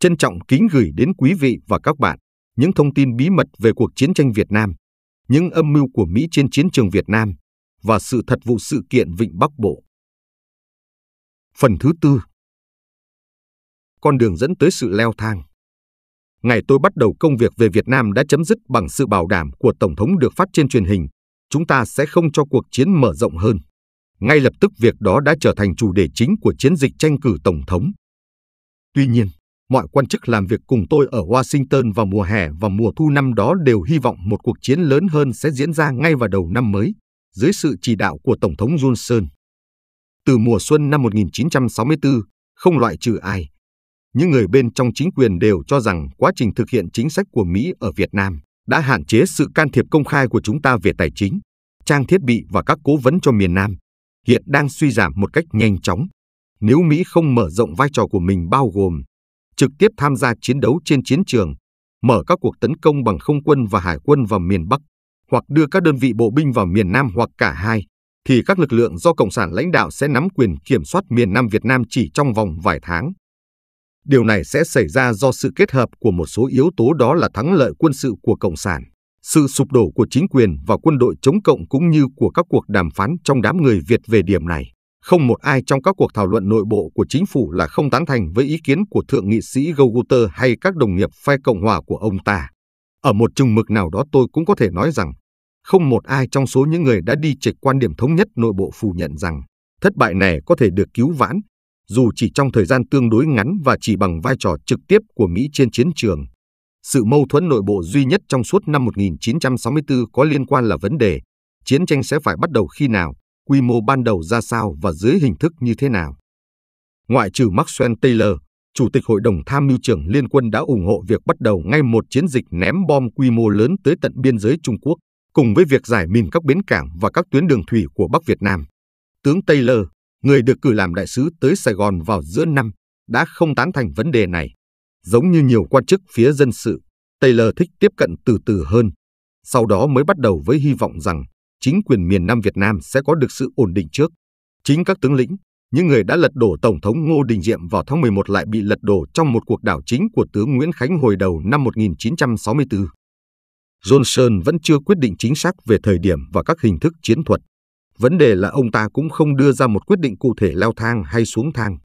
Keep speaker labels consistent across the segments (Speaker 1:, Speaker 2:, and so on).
Speaker 1: Trân trọng kính gửi đến quý vị và các bạn những thông tin bí mật về cuộc chiến tranh Việt Nam, những âm mưu của Mỹ trên chiến trường Việt Nam và sự thật vụ sự kiện Vịnh Bắc Bộ. Phần thứ tư Con đường dẫn tới sự leo thang Ngày tôi bắt đầu công việc về Việt Nam đã chấm dứt bằng sự bảo đảm của Tổng thống được phát trên truyền hình, chúng ta sẽ không cho cuộc chiến mở rộng hơn. Ngay lập tức việc đó đã trở thành chủ đề chính của chiến dịch tranh cử Tổng thống. Tuy nhiên, mọi quan chức làm việc cùng tôi ở Washington vào mùa hè và mùa thu năm đó đều hy vọng một cuộc chiến lớn hơn sẽ diễn ra ngay vào đầu năm mới, dưới sự chỉ đạo của Tổng thống Johnson. Từ mùa xuân năm 1964, không loại trừ ai, những người bên trong chính quyền đều cho rằng quá trình thực hiện chính sách của Mỹ ở Việt Nam đã hạn chế sự can thiệp công khai của chúng ta về tài chính, trang thiết bị và các cố vấn cho miền Nam, hiện đang suy giảm một cách nhanh chóng. Nếu Mỹ không mở rộng vai trò của mình bao gồm trực tiếp tham gia chiến đấu trên chiến trường, mở các cuộc tấn công bằng không quân và hải quân vào miền Bắc, hoặc đưa các đơn vị bộ binh vào miền Nam hoặc cả hai, thì các lực lượng do Cộng sản lãnh đạo sẽ nắm quyền kiểm soát miền Nam Việt Nam chỉ trong vòng vài tháng. Điều này sẽ xảy ra do sự kết hợp của một số yếu tố đó là thắng lợi quân sự của Cộng sản, sự sụp đổ của chính quyền và quân đội chống cộng cũng như của các cuộc đàm phán trong đám người Việt về điểm này. Không một ai trong các cuộc thảo luận nội bộ của chính phủ là không tán thành với ý kiến của thượng nghị sĩ Goguter hay các đồng nghiệp phe Cộng hòa của ông ta. Ở một chừng mực nào đó tôi cũng có thể nói rằng, không một ai trong số những người đã đi trịch quan điểm thống nhất nội bộ phủ nhận rằng thất bại này có thể được cứu vãn, dù chỉ trong thời gian tương đối ngắn và chỉ bằng vai trò trực tiếp của Mỹ trên chiến trường. Sự mâu thuẫn nội bộ duy nhất trong suốt năm 1964 có liên quan là vấn đề chiến tranh sẽ phải bắt đầu khi nào quy mô ban đầu ra sao và dưới hình thức như thế nào. Ngoại trừ Maxwell Taylor, Chủ tịch Hội đồng Tham mưu trưởng Liên quân đã ủng hộ việc bắt đầu ngay một chiến dịch ném bom quy mô lớn tới tận biên giới Trung Quốc, cùng với việc giải mìn các bến cảng và các tuyến đường thủy của Bắc Việt Nam. Tướng Taylor, người được cử làm đại sứ tới Sài Gòn vào giữa năm, đã không tán thành vấn đề này. Giống như nhiều quan chức phía dân sự, Taylor thích tiếp cận từ từ hơn, sau đó mới bắt đầu với hy vọng rằng chính quyền miền Nam Việt Nam sẽ có được sự ổn định trước. Chính các tướng lĩnh, những người đã lật đổ Tổng thống Ngô Đình Diệm vào tháng 11 lại bị lật đổ trong một cuộc đảo chính của tướng Nguyễn Khánh hồi đầu năm 1964. Johnson vẫn chưa quyết định chính xác về thời điểm và các hình thức chiến thuật. Vấn đề là ông ta cũng không đưa ra một quyết định cụ thể leo thang hay xuống thang.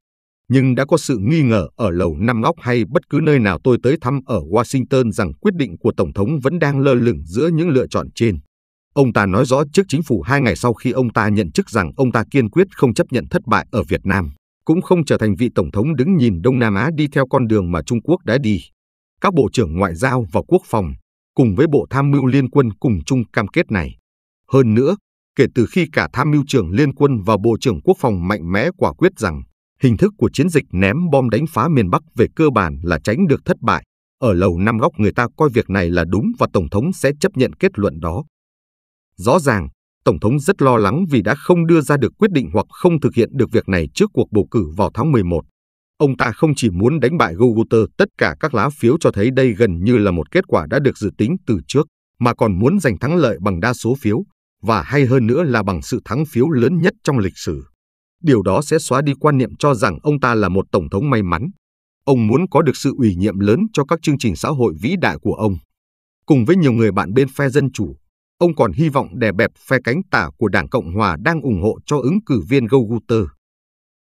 Speaker 1: Nhưng đã có sự nghi ngờ ở lầu Năm Ngóc hay bất cứ nơi nào tôi tới thăm ở Washington rằng quyết định của Tổng thống vẫn đang lơ lửng giữa những lựa chọn trên. Ông ta nói rõ trước chính phủ hai ngày sau khi ông ta nhận chức rằng ông ta kiên quyết không chấp nhận thất bại ở Việt Nam, cũng không trở thành vị tổng thống đứng nhìn Đông Nam Á đi theo con đường mà Trung Quốc đã đi. Các bộ trưởng ngoại giao và quốc phòng cùng với bộ tham mưu liên quân cùng chung cam kết này. Hơn nữa, kể từ khi cả tham mưu trưởng liên quân và bộ trưởng quốc phòng mạnh mẽ quả quyết rằng hình thức của chiến dịch ném bom đánh phá miền Bắc về cơ bản là tránh được thất bại. Ở lầu năm góc người ta coi việc này là đúng và Tổng thống sẽ chấp nhận kết luận đó. Rõ ràng, Tổng thống rất lo lắng vì đã không đưa ra được quyết định hoặc không thực hiện được việc này trước cuộc bầu cử vào tháng 11. Ông ta không chỉ muốn đánh bại Goguter, tất cả các lá phiếu cho thấy đây gần như là một kết quả đã được dự tính từ trước, mà còn muốn giành thắng lợi bằng đa số phiếu, và hay hơn nữa là bằng sự thắng phiếu lớn nhất trong lịch sử. Điều đó sẽ xóa đi quan niệm cho rằng ông ta là một tổng thống may mắn. Ông muốn có được sự ủy nhiệm lớn cho các chương trình xã hội vĩ đại của ông. Cùng với nhiều người bạn bên phe dân chủ, ông còn hy vọng đè bẹp phe cánh tả của Đảng Cộng Hòa đang ủng hộ cho ứng cử viên Goguter.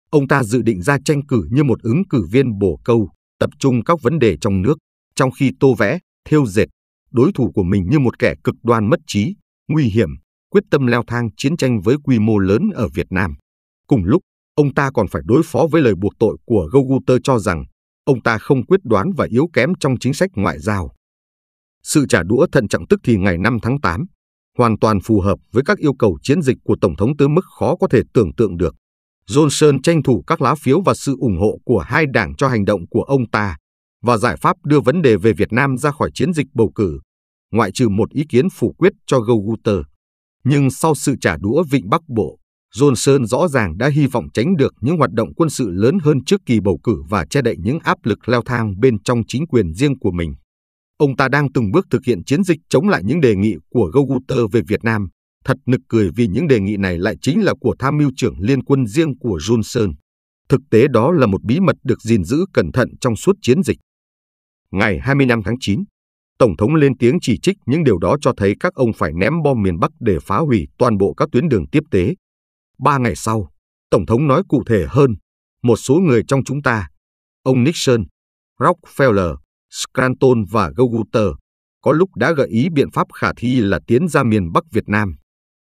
Speaker 1: Ông ta dự định ra tranh cử như một ứng cử viên bổ câu, tập trung các vấn đề trong nước, trong khi tô vẽ, thêu dệt, đối thủ của mình như một kẻ cực đoan mất trí, nguy hiểm, quyết tâm leo thang chiến tranh với quy mô lớn ở Việt Nam. Cùng lúc, ông ta còn phải đối phó với lời buộc tội của Goguter cho rằng ông ta không quyết đoán và yếu kém trong chính sách ngoại giao. Sự trả đũa thận trọng tức thì ngày 5 tháng 8, hoàn toàn phù hợp với các yêu cầu chiến dịch của Tổng thống tới mức khó có thể tưởng tượng được. Johnson tranh thủ các lá phiếu và sự ủng hộ của hai đảng cho hành động của ông ta và giải pháp đưa vấn đề về Việt Nam ra khỏi chiến dịch bầu cử, ngoại trừ một ý kiến phủ quyết cho Goguter. Nhưng sau sự trả đũa Vịnh Bắc Bộ, Johnson rõ ràng đã hy vọng tránh được những hoạt động quân sự lớn hơn trước kỳ bầu cử và che đậy những áp lực leo thang bên trong chính quyền riêng của mình. Ông ta đang từng bước thực hiện chiến dịch chống lại những đề nghị của Goguter về Việt Nam. Thật nực cười vì những đề nghị này lại chính là của tham mưu trưởng liên quân riêng của Johnson. Thực tế đó là một bí mật được gìn giữ cẩn thận trong suốt chiến dịch. Ngày 25 tháng 9, Tổng thống lên tiếng chỉ trích những điều đó cho thấy các ông phải ném bom miền Bắc để phá hủy toàn bộ các tuyến đường tiếp tế. Ba ngày sau, Tổng thống nói cụ thể hơn, một số người trong chúng ta, ông Nixon, Rockefeller, Scranton và Goguter có lúc đã gợi ý biện pháp khả thi là tiến ra miền Bắc Việt Nam.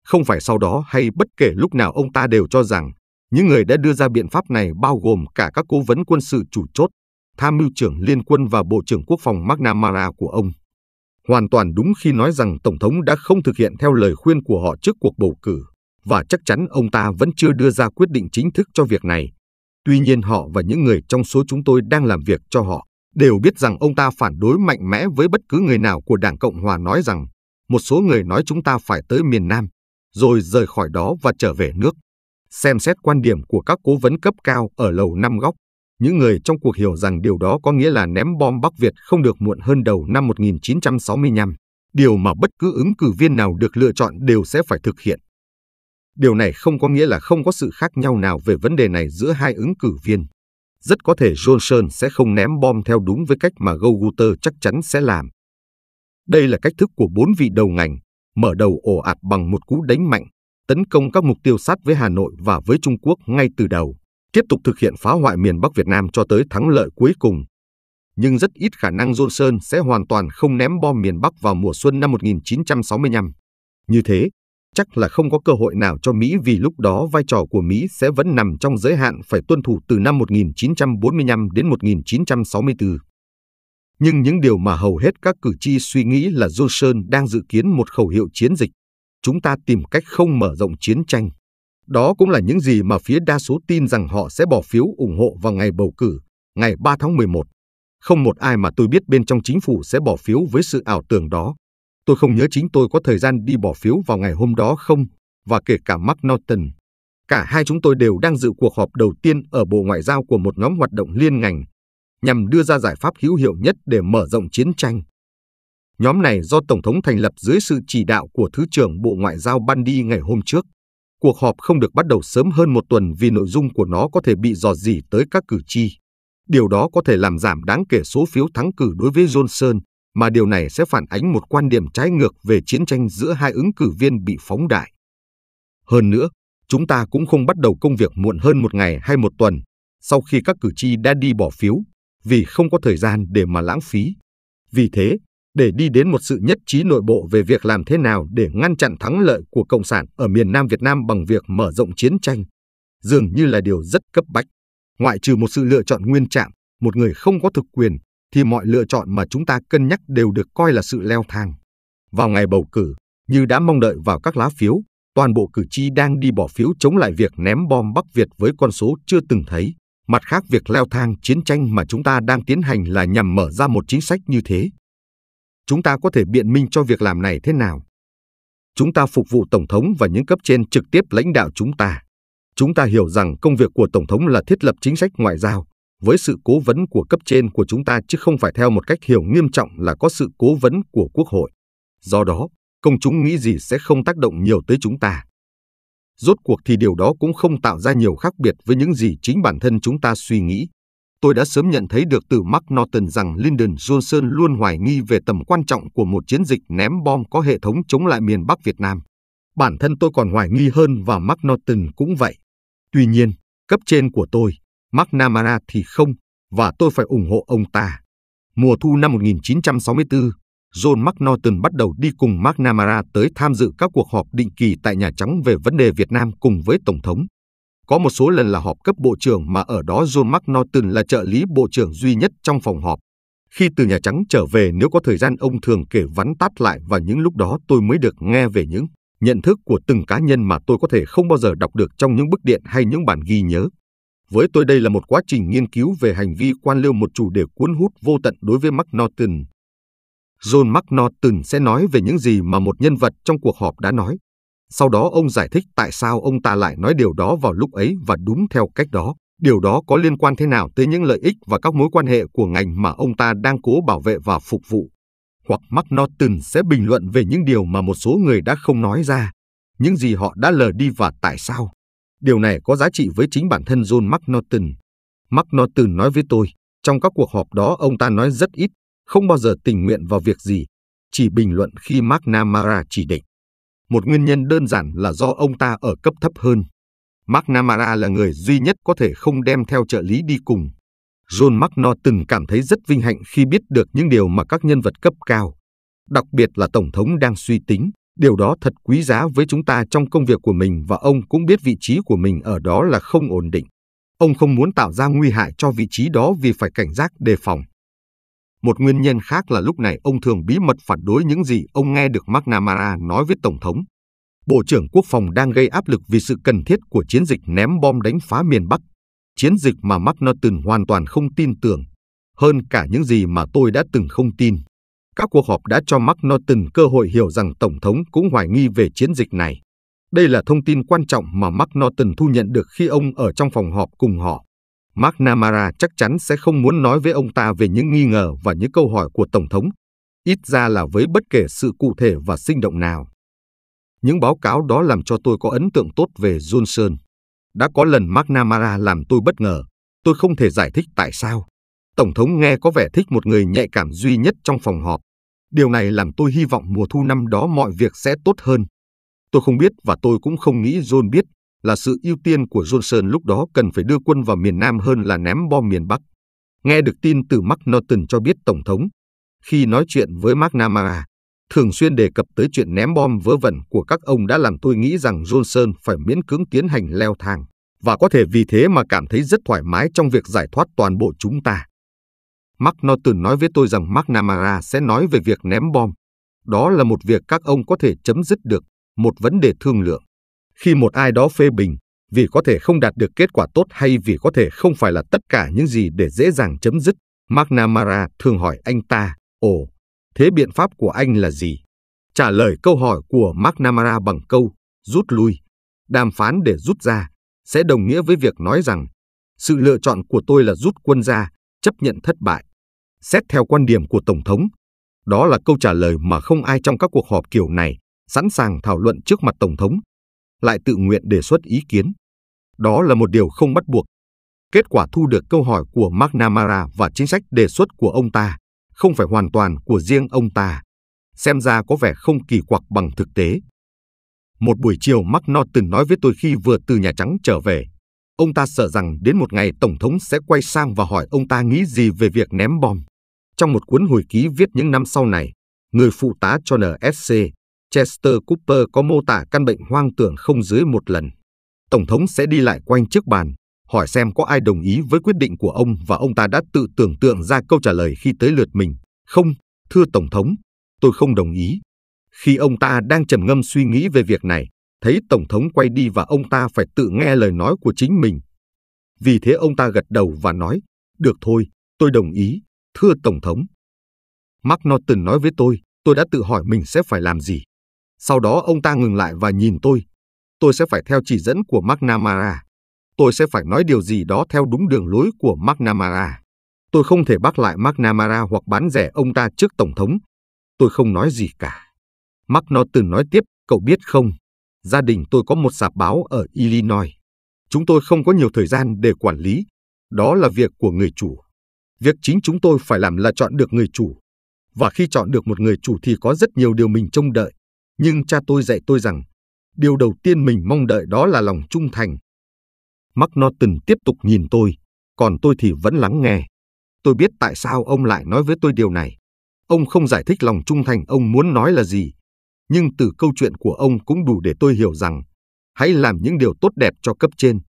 Speaker 1: Không phải sau đó hay bất kể lúc nào ông ta đều cho rằng những người đã đưa ra biện pháp này bao gồm cả các cố vấn quân sự chủ chốt, tham mưu trưởng liên quân và Bộ trưởng Quốc phòng McNamara của ông. Hoàn toàn đúng khi nói rằng Tổng thống đã không thực hiện theo lời khuyên của họ trước cuộc bầu cử, và chắc chắn ông ta vẫn chưa đưa ra quyết định chính thức cho việc này. Tuy nhiên họ và những người trong số chúng tôi đang làm việc cho họ đều biết rằng ông ta phản đối mạnh mẽ với bất cứ người nào của Đảng Cộng Hòa nói rằng một số người nói chúng ta phải tới miền Nam, rồi rời khỏi đó và trở về nước. Xem xét quan điểm của các cố vấn cấp cao ở lầu năm góc, những người trong cuộc hiểu rằng điều đó có nghĩa là ném bom Bắc Việt không được muộn hơn đầu năm 1965, điều mà bất cứ ứng cử viên nào được lựa chọn đều sẽ phải thực hiện. Điều này không có nghĩa là không có sự khác nhau nào về vấn đề này giữa hai ứng cử viên rất có thể Johnson sẽ không ném bom theo đúng với cách mà Goguter chắc chắn sẽ làm. Đây là cách thức của bốn vị đầu ngành, mở đầu ổ ạt bằng một cú đánh mạnh, tấn công các mục tiêu sát với Hà Nội và với Trung Quốc ngay từ đầu, tiếp tục thực hiện phá hoại miền Bắc Việt Nam cho tới thắng lợi cuối cùng. Nhưng rất ít khả năng Johnson sẽ hoàn toàn không ném bom miền Bắc vào mùa xuân năm 1965. Như thế, chắc là không có cơ hội nào cho Mỹ vì lúc đó vai trò của Mỹ sẽ vẫn nằm trong giới hạn phải tuân thủ từ năm 1945 đến 1964. Nhưng những điều mà hầu hết các cử tri suy nghĩ là Johnson đang dự kiến một khẩu hiệu chiến dịch, chúng ta tìm cách không mở rộng chiến tranh. Đó cũng là những gì mà phía đa số tin rằng họ sẽ bỏ phiếu ủng hộ vào ngày bầu cử, ngày 3 tháng 11. Không một ai mà tôi biết bên trong chính phủ sẽ bỏ phiếu với sự ảo tưởng đó. Tôi không nhớ chính tôi có thời gian đi bỏ phiếu vào ngày hôm đó không, và kể cả Mark Norton. Cả hai chúng tôi đều đang dự cuộc họp đầu tiên ở Bộ Ngoại giao của một nhóm hoạt động liên ngành, nhằm đưa ra giải pháp hữu hiệu nhất để mở rộng chiến tranh. Nhóm này do Tổng thống thành lập dưới sự chỉ đạo của Thứ trưởng Bộ Ngoại giao ban đi ngày hôm trước. Cuộc họp không được bắt đầu sớm hơn một tuần vì nội dung của nó có thể bị dò dỉ tới các cử tri. Điều đó có thể làm giảm đáng kể số phiếu thắng cử đối với Johnson mà điều này sẽ phản ánh một quan điểm trái ngược về chiến tranh giữa hai ứng cử viên bị phóng đại. Hơn nữa, chúng ta cũng không bắt đầu công việc muộn hơn một ngày hay một tuần sau khi các cử tri đã đi bỏ phiếu vì không có thời gian để mà lãng phí. Vì thế, để đi đến một sự nhất trí nội bộ về việc làm thế nào để ngăn chặn thắng lợi của Cộng sản ở miền Nam Việt Nam bằng việc mở rộng chiến tranh, dường như là điều rất cấp bách. Ngoại trừ một sự lựa chọn nguyên trạng, một người không có thực quyền thì mọi lựa chọn mà chúng ta cân nhắc đều được coi là sự leo thang. Vào ngày bầu cử, như đã mong đợi vào các lá phiếu, toàn bộ cử tri đang đi bỏ phiếu chống lại việc ném bom Bắc Việt với con số chưa từng thấy. Mặt khác, việc leo thang chiến tranh mà chúng ta đang tiến hành là nhằm mở ra một chính sách như thế. Chúng ta có thể biện minh cho việc làm này thế nào? Chúng ta phục vụ Tổng thống và những cấp trên trực tiếp lãnh đạo chúng ta. Chúng ta hiểu rằng công việc của Tổng thống là thiết lập chính sách ngoại giao, với sự cố vấn của cấp trên của chúng ta chứ không phải theo một cách hiểu nghiêm trọng là có sự cố vấn của Quốc hội. Do đó, công chúng nghĩ gì sẽ không tác động nhiều tới chúng ta. Rốt cuộc thì điều đó cũng không tạo ra nhiều khác biệt với những gì chính bản thân chúng ta suy nghĩ. Tôi đã sớm nhận thấy được từ Mark Norton rằng Lyndon Johnson luôn hoài nghi về tầm quan trọng của một chiến dịch ném bom có hệ thống chống lại miền Bắc Việt Nam. Bản thân tôi còn hoài nghi hơn và Mark Norton cũng vậy. Tuy nhiên, cấp trên của tôi, McNamara thì không, và tôi phải ủng hộ ông ta. Mùa thu năm 1964, John McNaughton bắt đầu đi cùng McNamara tới tham dự các cuộc họp định kỳ tại Nhà Trắng về vấn đề Việt Nam cùng với Tổng thống. Có một số lần là họp cấp bộ trưởng mà ở đó John McNaughton là trợ lý bộ trưởng duy nhất trong phòng họp. Khi từ Nhà Trắng trở về nếu có thời gian ông thường kể vắn tắt lại và những lúc đó tôi mới được nghe về những nhận thức của từng cá nhân mà tôi có thể không bao giờ đọc được trong những bức điện hay những bản ghi nhớ. Với tôi đây là một quá trình nghiên cứu về hành vi quan liêu một chủ đề cuốn hút vô tận đối với McNaughton. John McNaughton sẽ nói về những gì mà một nhân vật trong cuộc họp đã nói. Sau đó ông giải thích tại sao ông ta lại nói điều đó vào lúc ấy và đúng theo cách đó. Điều đó có liên quan thế nào tới những lợi ích và các mối quan hệ của ngành mà ông ta đang cố bảo vệ và phục vụ. Hoặc McNaughton sẽ bình luận về những điều mà một số người đã không nói ra, những gì họ đã lờ đi và tại sao. Điều này có giá trị với chính bản thân John McNaughton. McNaughton nói với tôi, trong các cuộc họp đó ông ta nói rất ít, không bao giờ tình nguyện vào việc gì, chỉ bình luận khi McNamara chỉ định. Một nguyên nhân đơn giản là do ông ta ở cấp thấp hơn. McNamara là người duy nhất có thể không đem theo trợ lý đi cùng. John McNaughton cảm thấy rất vinh hạnh khi biết được những điều mà các nhân vật cấp cao, đặc biệt là Tổng thống đang suy tính, Điều đó thật quý giá với chúng ta trong công việc của mình và ông cũng biết vị trí của mình ở đó là không ổn định. Ông không muốn tạo ra nguy hại cho vị trí đó vì phải cảnh giác đề phòng. Một nguyên nhân khác là lúc này ông thường bí mật phản đối những gì ông nghe được McNamara nói với Tổng thống. Bộ trưởng Quốc phòng đang gây áp lực vì sự cần thiết của chiến dịch ném bom đánh phá miền Bắc, chiến dịch mà McNaughton hoàn toàn không tin tưởng, hơn cả những gì mà tôi đã từng không tin. Các cuộc họp đã cho McNaughton cơ hội hiểu rằng Tổng thống cũng hoài nghi về chiến dịch này. Đây là thông tin quan trọng mà McNaughton thu nhận được khi ông ở trong phòng họp cùng họ. McNamara chắc chắn sẽ không muốn nói với ông ta về những nghi ngờ và những câu hỏi của Tổng thống, ít ra là với bất kể sự cụ thể và sinh động nào. Những báo cáo đó làm cho tôi có ấn tượng tốt về Johnson. Đã có lần McNamara làm tôi bất ngờ, tôi không thể giải thích tại sao. Tổng thống nghe có vẻ thích một người nhạy cảm duy nhất trong phòng họp. Điều này làm tôi hy vọng mùa thu năm đó mọi việc sẽ tốt hơn. Tôi không biết và tôi cũng không nghĩ John biết là sự ưu tiên của Johnson lúc đó cần phải đưa quân vào miền Nam hơn là ném bom miền Bắc. Nghe được tin từ mark McNaughton cho biết Tổng thống, khi nói chuyện với mark McNamara, thường xuyên đề cập tới chuyện ném bom vớ vẩn của các ông đã làm tôi nghĩ rằng Johnson phải miễn cưỡng tiến hành leo thang và có thể vì thế mà cảm thấy rất thoải mái trong việc giải thoát toàn bộ chúng ta. Mark McNaughton nói với tôi rằng McNamara sẽ nói về việc ném bom. Đó là một việc các ông có thể chấm dứt được, một vấn đề thương lượng. Khi một ai đó phê bình, vì có thể không đạt được kết quả tốt hay vì có thể không phải là tất cả những gì để dễ dàng chấm dứt, McNamara thường hỏi anh ta, ồ, thế biện pháp của anh là gì? Trả lời câu hỏi của McNamara bằng câu, rút lui, đàm phán để rút ra, sẽ đồng nghĩa với việc nói rằng, sự lựa chọn của tôi là rút quân ra, chấp nhận thất bại. Xét theo quan điểm của Tổng thống, đó là câu trả lời mà không ai trong các cuộc họp kiểu này sẵn sàng thảo luận trước mặt Tổng thống, lại tự nguyện đề xuất ý kiến. Đó là một điều không bắt buộc. Kết quả thu được câu hỏi của McNamara và chính sách đề xuất của ông ta không phải hoàn toàn của riêng ông ta, xem ra có vẻ không kỳ quặc bằng thực tế. Một buổi chiều, McNaughton nói với tôi khi vừa từ Nhà Trắng trở về. Ông ta sợ rằng đến một ngày Tổng thống sẽ quay sang và hỏi ông ta nghĩ gì về việc ném bom. Trong một cuốn hồi ký viết những năm sau này, người phụ tá cho NSC, Chester Cooper có mô tả căn bệnh hoang tưởng không dưới một lần. Tổng thống sẽ đi lại quanh chiếc bàn, hỏi xem có ai đồng ý với quyết định của ông và ông ta đã tự tưởng tượng ra câu trả lời khi tới lượt mình. Không, thưa Tổng thống, tôi không đồng ý. Khi ông ta đang trầm ngâm suy nghĩ về việc này, thấy Tổng thống quay đi và ông ta phải tự nghe lời nói của chính mình. Vì thế ông ta gật đầu và nói, được thôi, tôi đồng ý, thưa Tổng thống. Mark Norton nói với tôi, tôi đã tự hỏi mình sẽ phải làm gì. Sau đó ông ta ngừng lại và nhìn tôi. Tôi sẽ phải theo chỉ dẫn của McNamara. Tôi sẽ phải nói điều gì đó theo đúng đường lối của McNamara. Tôi không thể bác lại McNamara hoặc bán rẻ ông ta trước Tổng thống. Tôi không nói gì cả. Mark Norton nói tiếp, cậu biết không, gia đình tôi có một sạp báo ở Illinois. Chúng tôi không có nhiều thời gian để quản lý. Đó là việc của người chủ. Việc chính chúng tôi phải làm là chọn được người chủ. Và khi chọn được một người chủ thì có rất nhiều điều mình trông đợi. Nhưng cha tôi dạy tôi rằng, điều đầu tiên mình mong đợi đó là lòng trung thành. McNaughton tiếp tục nhìn tôi, còn tôi thì vẫn lắng nghe. Tôi biết tại sao ông lại nói với tôi điều này. Ông không giải thích lòng trung thành ông muốn nói là gì, nhưng từ câu chuyện của ông cũng đủ để tôi hiểu rằng hãy làm những điều tốt đẹp cho cấp trên,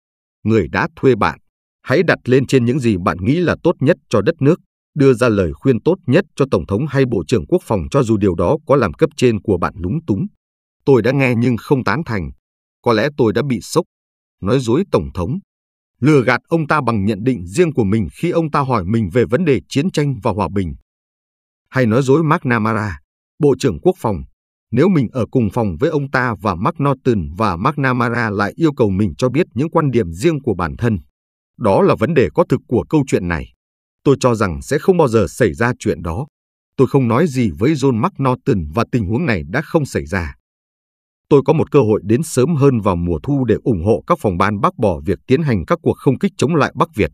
Speaker 1: người đã thuê bạn. Hãy đặt lên trên những gì bạn nghĩ là tốt nhất cho đất nước, đưa ra lời khuyên tốt nhất cho Tổng thống hay Bộ trưởng Quốc phòng cho dù điều đó có làm cấp trên của bạn lúng túng. Tôi đã nghe nhưng không tán thành. Có lẽ tôi đã bị sốc. Nói dối Tổng thống. Lừa gạt ông ta bằng nhận định riêng của mình khi ông ta hỏi mình về vấn đề chiến tranh và hòa bình. Hay nói dối McNamara, Bộ trưởng Quốc phòng, nếu mình ở cùng phòng với ông ta và McNaughton và McNamara lại yêu cầu mình cho biết những quan điểm riêng của bản thân. Đó là vấn đề có thực của câu chuyện này. Tôi cho rằng sẽ không bao giờ xảy ra chuyện đó. Tôi không nói gì với John McNaughton và tình huống này đã không xảy ra. Tôi có một cơ hội đến sớm hơn vào mùa thu để ủng hộ các phòng ban bác bỏ việc tiến hành các cuộc không kích chống lại Bắc Việt.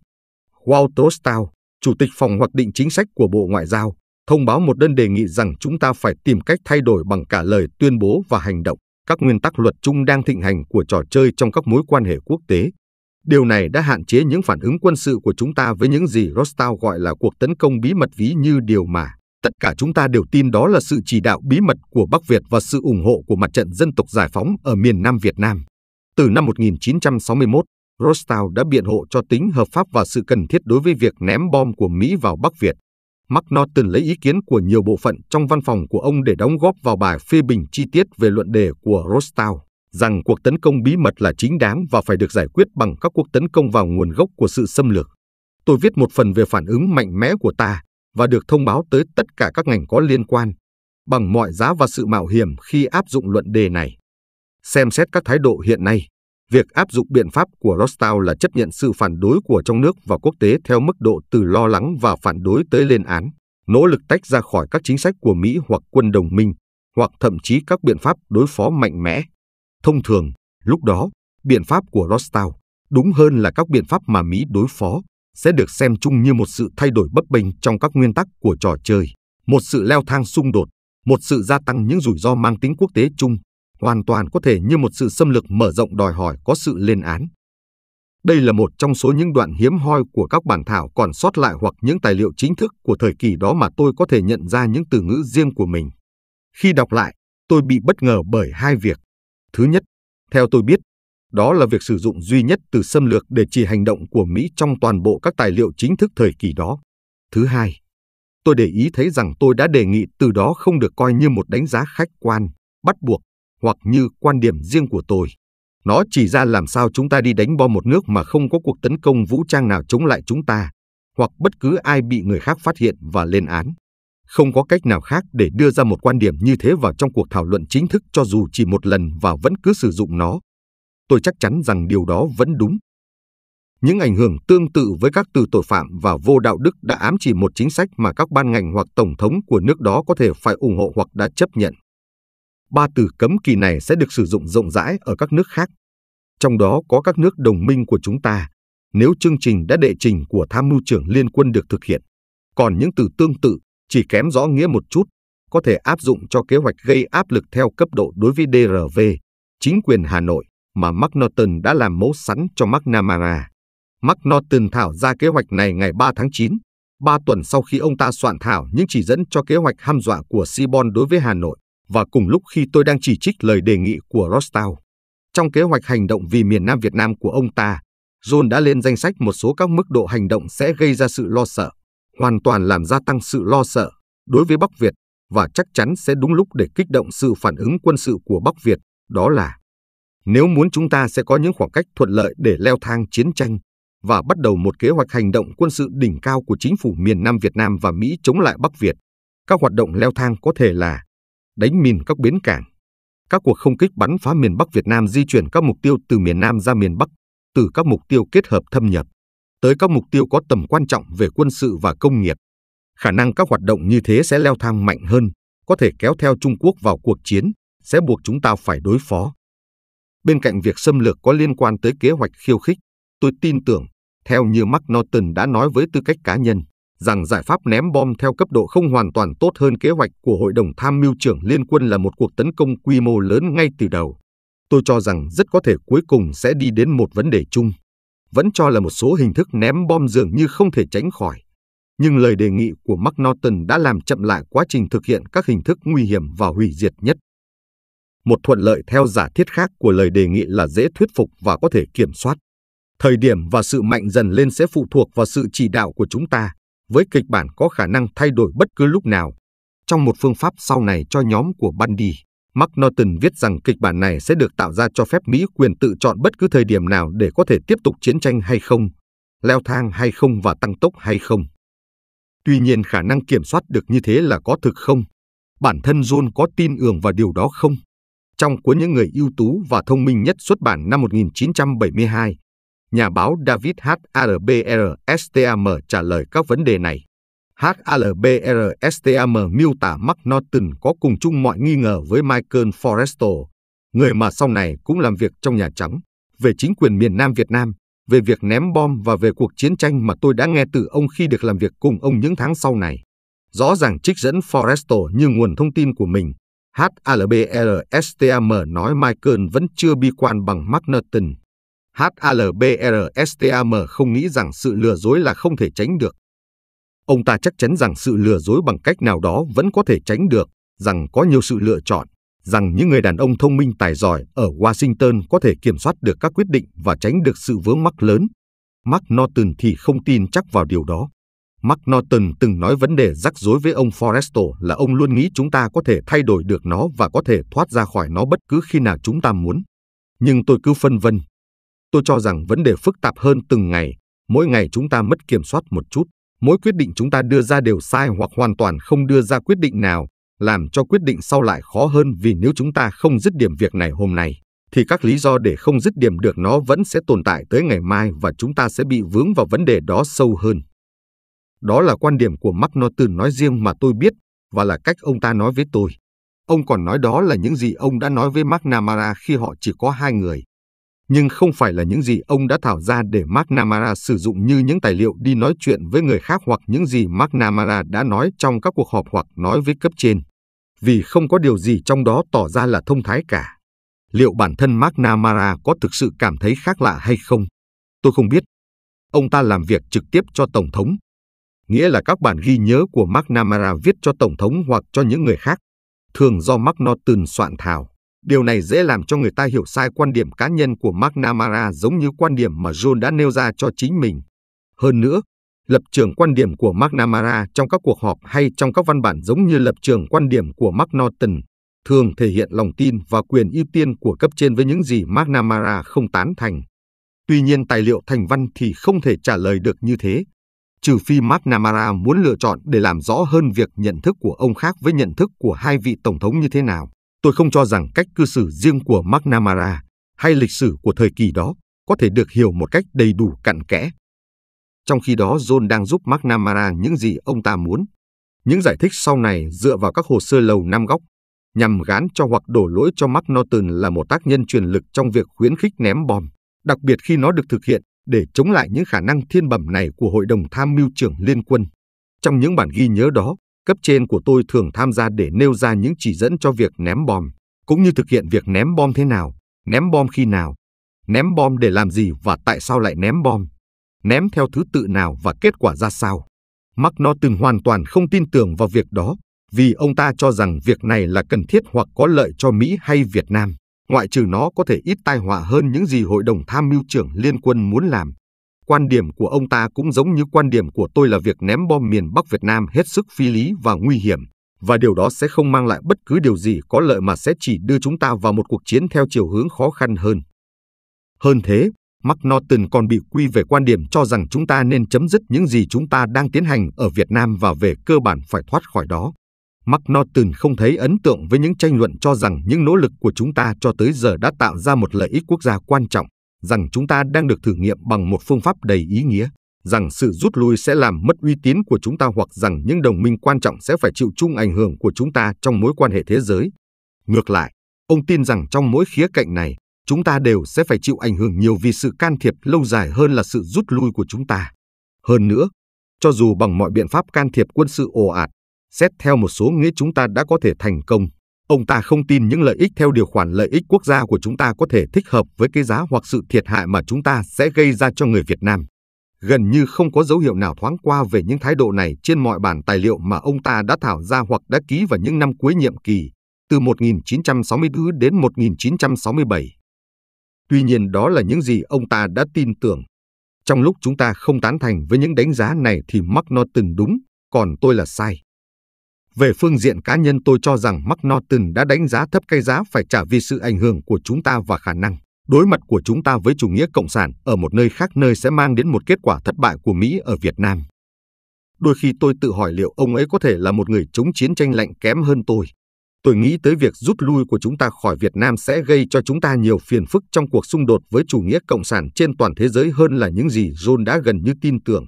Speaker 1: Walter Stout, Chủ tịch Phòng Hoạch định Chính sách của Bộ Ngoại giao, thông báo một đơn đề nghị rằng chúng ta phải tìm cách thay đổi bằng cả lời tuyên bố và hành động các nguyên tắc luật chung đang thịnh hành của trò chơi trong các mối quan hệ quốc tế. Điều này đã hạn chế những phản ứng quân sự của chúng ta với những gì Rostow gọi là cuộc tấn công bí mật ví như điều mà tất cả chúng ta đều tin đó là sự chỉ đạo bí mật của Bắc Việt và sự ủng hộ của mặt trận dân tộc giải phóng ở miền Nam Việt Nam. Từ năm 1961, Rostow đã biện hộ cho tính hợp pháp và sự cần thiết đối với việc ném bom của Mỹ vào Bắc Việt. McNaughton lấy ý kiến của nhiều bộ phận trong văn phòng của ông để đóng góp vào bài phê bình chi tiết về luận đề của Rostow rằng cuộc tấn công bí mật là chính đáng và phải được giải quyết bằng các cuộc tấn công vào nguồn gốc của sự xâm lược. Tôi viết một phần về phản ứng mạnh mẽ của ta và được thông báo tới tất cả các ngành có liên quan bằng mọi giá và sự mạo hiểm khi áp dụng luận đề này. Xem xét các thái độ hiện nay, Việc áp dụng biện pháp của Rostow là chấp nhận sự phản đối của trong nước và quốc tế theo mức độ từ lo lắng và phản đối tới lên án, nỗ lực tách ra khỏi các chính sách của Mỹ hoặc quân đồng minh, hoặc thậm chí các biện pháp đối phó mạnh mẽ. Thông thường, lúc đó, biện pháp của Rostow, đúng hơn là các biện pháp mà Mỹ đối phó, sẽ được xem chung như một sự thay đổi bất bình trong các nguyên tắc của trò chơi, một sự leo thang xung đột, một sự gia tăng những rủi ro mang tính quốc tế chung hoàn toàn có thể như một sự xâm lược mở rộng đòi hỏi có sự lên án. Đây là một trong số những đoạn hiếm hoi của các bản thảo còn sót lại hoặc những tài liệu chính thức của thời kỳ đó mà tôi có thể nhận ra những từ ngữ riêng của mình. Khi đọc lại, tôi bị bất ngờ bởi hai việc. Thứ nhất, theo tôi biết, đó là việc sử dụng duy nhất từ xâm lược để chỉ hành động của Mỹ trong toàn bộ các tài liệu chính thức thời kỳ đó. Thứ hai, tôi để ý thấy rằng tôi đã đề nghị từ đó không được coi như một đánh giá khách quan, bắt buộc hoặc như quan điểm riêng của tôi. Nó chỉ ra làm sao chúng ta đi đánh bom một nước mà không có cuộc tấn công vũ trang nào chống lại chúng ta, hoặc bất cứ ai bị người khác phát hiện và lên án. Không có cách nào khác để đưa ra một quan điểm như thế vào trong cuộc thảo luận chính thức cho dù chỉ một lần và vẫn cứ sử dụng nó. Tôi chắc chắn rằng điều đó vẫn đúng. Những ảnh hưởng tương tự với các từ tội phạm và vô đạo đức đã ám chỉ một chính sách mà các ban ngành hoặc tổng thống của nước đó có thể phải ủng hộ hoặc đã chấp nhận ba từ cấm kỵ này sẽ được sử dụng rộng rãi ở các nước khác, trong đó có các nước đồng minh của chúng ta, nếu chương trình đã đệ trình của tham mưu trưởng liên quân được thực hiện. Còn những từ tương tự, chỉ kém rõ nghĩa một chút, có thể áp dụng cho kế hoạch gây áp lực theo cấp độ đối với DRV, chính quyền Hà Nội mà Norton đã làm mẫu sẵn cho McNamara. Norton thảo ra kế hoạch này ngày 3 tháng 9, 3 tuần sau khi ông ta soạn thảo những chỉ dẫn cho kế hoạch hăm dọa của Sibon đối với Hà Nội và cùng lúc khi tôi đang chỉ trích lời đề nghị của Rostow. Trong kế hoạch hành động vì miền Nam Việt Nam của ông ta, John đã lên danh sách một số các mức độ hành động sẽ gây ra sự lo sợ, hoàn toàn làm gia tăng sự lo sợ đối với Bắc Việt và chắc chắn sẽ đúng lúc để kích động sự phản ứng quân sự của Bắc Việt, đó là nếu muốn chúng ta sẽ có những khoảng cách thuận lợi để leo thang chiến tranh và bắt đầu một kế hoạch hành động quân sự đỉnh cao của chính phủ miền Nam Việt Nam và Mỹ chống lại Bắc Việt. Các hoạt động leo thang có thể là đánh mìn các bến cảng. Các cuộc không kích bắn phá miền Bắc Việt Nam di chuyển các mục tiêu từ miền Nam ra miền Bắc, từ các mục tiêu kết hợp thâm nhập tới các mục tiêu có tầm quan trọng về quân sự và công nghiệp. Khả năng các hoạt động như thế sẽ leo thang mạnh hơn, có thể kéo theo Trung Quốc vào cuộc chiến, sẽ buộc chúng ta phải đối phó. Bên cạnh việc xâm lược có liên quan tới kế hoạch khiêu khích, tôi tin tưởng, theo như Mark Norton đã nói với tư cách cá nhân, rằng giải pháp ném bom theo cấp độ không hoàn toàn tốt hơn kế hoạch của Hội đồng Tham mưu trưởng Liên quân là một cuộc tấn công quy mô lớn ngay từ đầu. Tôi cho rằng rất có thể cuối cùng sẽ đi đến một vấn đề chung. Vẫn cho là một số hình thức ném bom dường như không thể tránh khỏi. Nhưng lời đề nghị của McNaughton đã làm chậm lại quá trình thực hiện các hình thức nguy hiểm và hủy diệt nhất. Một thuận lợi theo giả thiết khác của lời đề nghị là dễ thuyết phục và có thể kiểm soát thời điểm và sự mạnh dần lên sẽ phụ thuộc vào sự chỉ đạo của chúng ta với kịch bản có khả năng thay đổi bất cứ lúc nào. Trong một phương pháp sau này cho nhóm của Bundy, McNaughton viết rằng kịch bản này sẽ được tạo ra cho phép Mỹ quyền tự chọn bất cứ thời điểm nào để có thể tiếp tục chiến tranh hay không, leo thang hay không và tăng tốc hay không. Tuy nhiên khả năng kiểm soát được như thế là có thực không? Bản thân John có tin tưởng vào điều đó không? Trong cuốn Những người ưu tú và thông minh nhất xuất bản năm 1972, Nhà báo David HRBRSTAM trả lời các vấn đề này. HRBRSTAM miêu tả McNaughton có cùng chung mọi nghi ngờ với Michael Forresto, người mà sau này cũng làm việc trong Nhà Trắng, về chính quyền miền Nam Việt Nam, về việc ném bom và về cuộc chiến tranh mà tôi đã nghe từ ông khi được làm việc cùng ông những tháng sau này. Rõ ràng trích dẫn Forresto như nguồn thông tin của mình, HRBRSTAM nói Michael vẫn chưa bi quan bằng McNaughton HALBRSTAM không nghĩ rằng sự lừa dối là không thể tránh được. Ông ta chắc chắn rằng sự lừa dối bằng cách nào đó vẫn có thể tránh được, rằng có nhiều sự lựa chọn, rằng những người đàn ông thông minh tài giỏi ở Washington có thể kiểm soát được các quyết định và tránh được sự vướng mắc lớn. Mark Norton thì không tin chắc vào điều đó. Mark Norton từng nói vấn đề rắc rối với ông Forrestal là ông luôn nghĩ chúng ta có thể thay đổi được nó và có thể thoát ra khỏi nó bất cứ khi nào chúng ta muốn. Nhưng tôi cứ phân vân, Tôi cho rằng vấn đề phức tạp hơn từng ngày, mỗi ngày chúng ta mất kiểm soát một chút, mỗi quyết định chúng ta đưa ra đều sai hoặc hoàn toàn không đưa ra quyết định nào, làm cho quyết định sau lại khó hơn vì nếu chúng ta không dứt điểm việc này hôm nay, thì các lý do để không dứt điểm được nó vẫn sẽ tồn tại tới ngày mai và chúng ta sẽ bị vướng vào vấn đề đó sâu hơn. Đó là quan điểm của McNaughton nói riêng mà tôi biết và là cách ông ta nói với tôi. Ông còn nói đó là những gì ông đã nói với McNamara khi họ chỉ có hai người, nhưng không phải là những gì ông đã thảo ra để McNamara sử dụng như những tài liệu đi nói chuyện với người khác hoặc những gì McNamara đã nói trong các cuộc họp hoặc nói với cấp trên. Vì không có điều gì trong đó tỏ ra là thông thái cả. Liệu bản thân McNamara có thực sự cảm thấy khác lạ hay không? Tôi không biết. Ông ta làm việc trực tiếp cho Tổng thống. Nghĩa là các bản ghi nhớ của McNamara viết cho Tổng thống hoặc cho những người khác, thường do McNaughton soạn thảo. Điều này dễ làm cho người ta hiểu sai quan điểm cá nhân của McNamara giống như quan điểm mà John đã nêu ra cho chính mình. Hơn nữa, lập trường quan điểm của McNamara trong các cuộc họp hay trong các văn bản giống như lập trường quan điểm của Mark Norton thường thể hiện lòng tin và quyền ưu tiên của cấp trên với những gì McNamara không tán thành. Tuy nhiên tài liệu thành văn thì không thể trả lời được như thế, trừ phi McNamara muốn lựa chọn để làm rõ hơn việc nhận thức của ông khác với nhận thức của hai vị tổng thống như thế nào. Tôi không cho rằng cách cư xử riêng của McNamara hay lịch sử của thời kỳ đó có thể được hiểu một cách đầy đủ cặn kẽ. Trong khi đó, John đang giúp McNamara những gì ông ta muốn. Những giải thích sau này dựa vào các hồ sơ lầu năm góc nhằm gán cho hoặc đổ lỗi cho Mark McNaughton là một tác nhân truyền lực trong việc khuyến khích ném bom, đặc biệt khi nó được thực hiện để chống lại những khả năng thiên bẩm này của Hội đồng Tham mưu trưởng Liên quân. Trong những bản ghi nhớ đó, Cấp trên của tôi thường tham gia để nêu ra những chỉ dẫn cho việc ném bom, cũng như thực hiện việc ném bom thế nào, ném bom khi nào, ném bom để làm gì và tại sao lại ném bom, ném theo thứ tự nào và kết quả ra sao. Macno từng hoàn toàn không tin tưởng vào việc đó vì ông ta cho rằng việc này là cần thiết hoặc có lợi cho Mỹ hay Việt Nam, ngoại trừ nó có thể ít tai họa hơn những gì Hội đồng Tham mưu trưởng Liên quân muốn làm. Quan điểm của ông ta cũng giống như quan điểm của tôi là việc ném bom miền Bắc Việt Nam hết sức phi lý và nguy hiểm, và điều đó sẽ không mang lại bất cứ điều gì có lợi mà sẽ chỉ đưa chúng ta vào một cuộc chiến theo chiều hướng khó khăn hơn. Hơn thế, McNaughton còn bị quy về quan điểm cho rằng chúng ta nên chấm dứt những gì chúng ta đang tiến hành ở Việt Nam và về cơ bản phải thoát khỏi đó. McNaughton không thấy ấn tượng với những tranh luận cho rằng những nỗ lực của chúng ta cho tới giờ đã tạo ra một lợi ích quốc gia quan trọng, rằng chúng ta đang được thử nghiệm bằng một phương pháp đầy ý nghĩa, rằng sự rút lui sẽ làm mất uy tín của chúng ta hoặc rằng những đồng minh quan trọng sẽ phải chịu chung ảnh hưởng của chúng ta trong mối quan hệ thế giới. Ngược lại, ông tin rằng trong mỗi khía cạnh này, chúng ta đều sẽ phải chịu ảnh hưởng nhiều vì sự can thiệp lâu dài hơn là sự rút lui của chúng ta. Hơn nữa, cho dù bằng mọi biện pháp can thiệp quân sự ồ ạt, xét theo một số nghĩa chúng ta đã có thể thành công, Ông ta không tin những lợi ích theo điều khoản lợi ích quốc gia của chúng ta có thể thích hợp với cái giá hoặc sự thiệt hại mà chúng ta sẽ gây ra cho người Việt Nam. Gần như không có dấu hiệu nào thoáng qua về những thái độ này trên mọi bản tài liệu mà ông ta đã thảo ra hoặc đã ký vào những năm cuối nhiệm kỳ, từ 1964 đến 1967. Tuy nhiên đó là những gì ông ta đã tin tưởng. Trong lúc chúng ta không tán thành với những đánh giá này thì Mark từng đúng, còn tôi là sai. Về phương diện cá nhân tôi cho rằng McNaughton đã đánh giá thấp cái giá phải trả vì sự ảnh hưởng của chúng ta và khả năng đối mặt của chúng ta với chủ nghĩa cộng sản ở một nơi khác nơi sẽ mang đến một kết quả thất bại của Mỹ ở Việt Nam. Đôi khi tôi tự hỏi liệu ông ấy có thể là một người chống chiến tranh lạnh kém hơn tôi. Tôi nghĩ tới việc rút lui của chúng ta khỏi Việt Nam sẽ gây cho chúng ta nhiều phiền phức trong cuộc xung đột với chủ nghĩa cộng sản trên toàn thế giới hơn là những gì John đã gần như tin tưởng.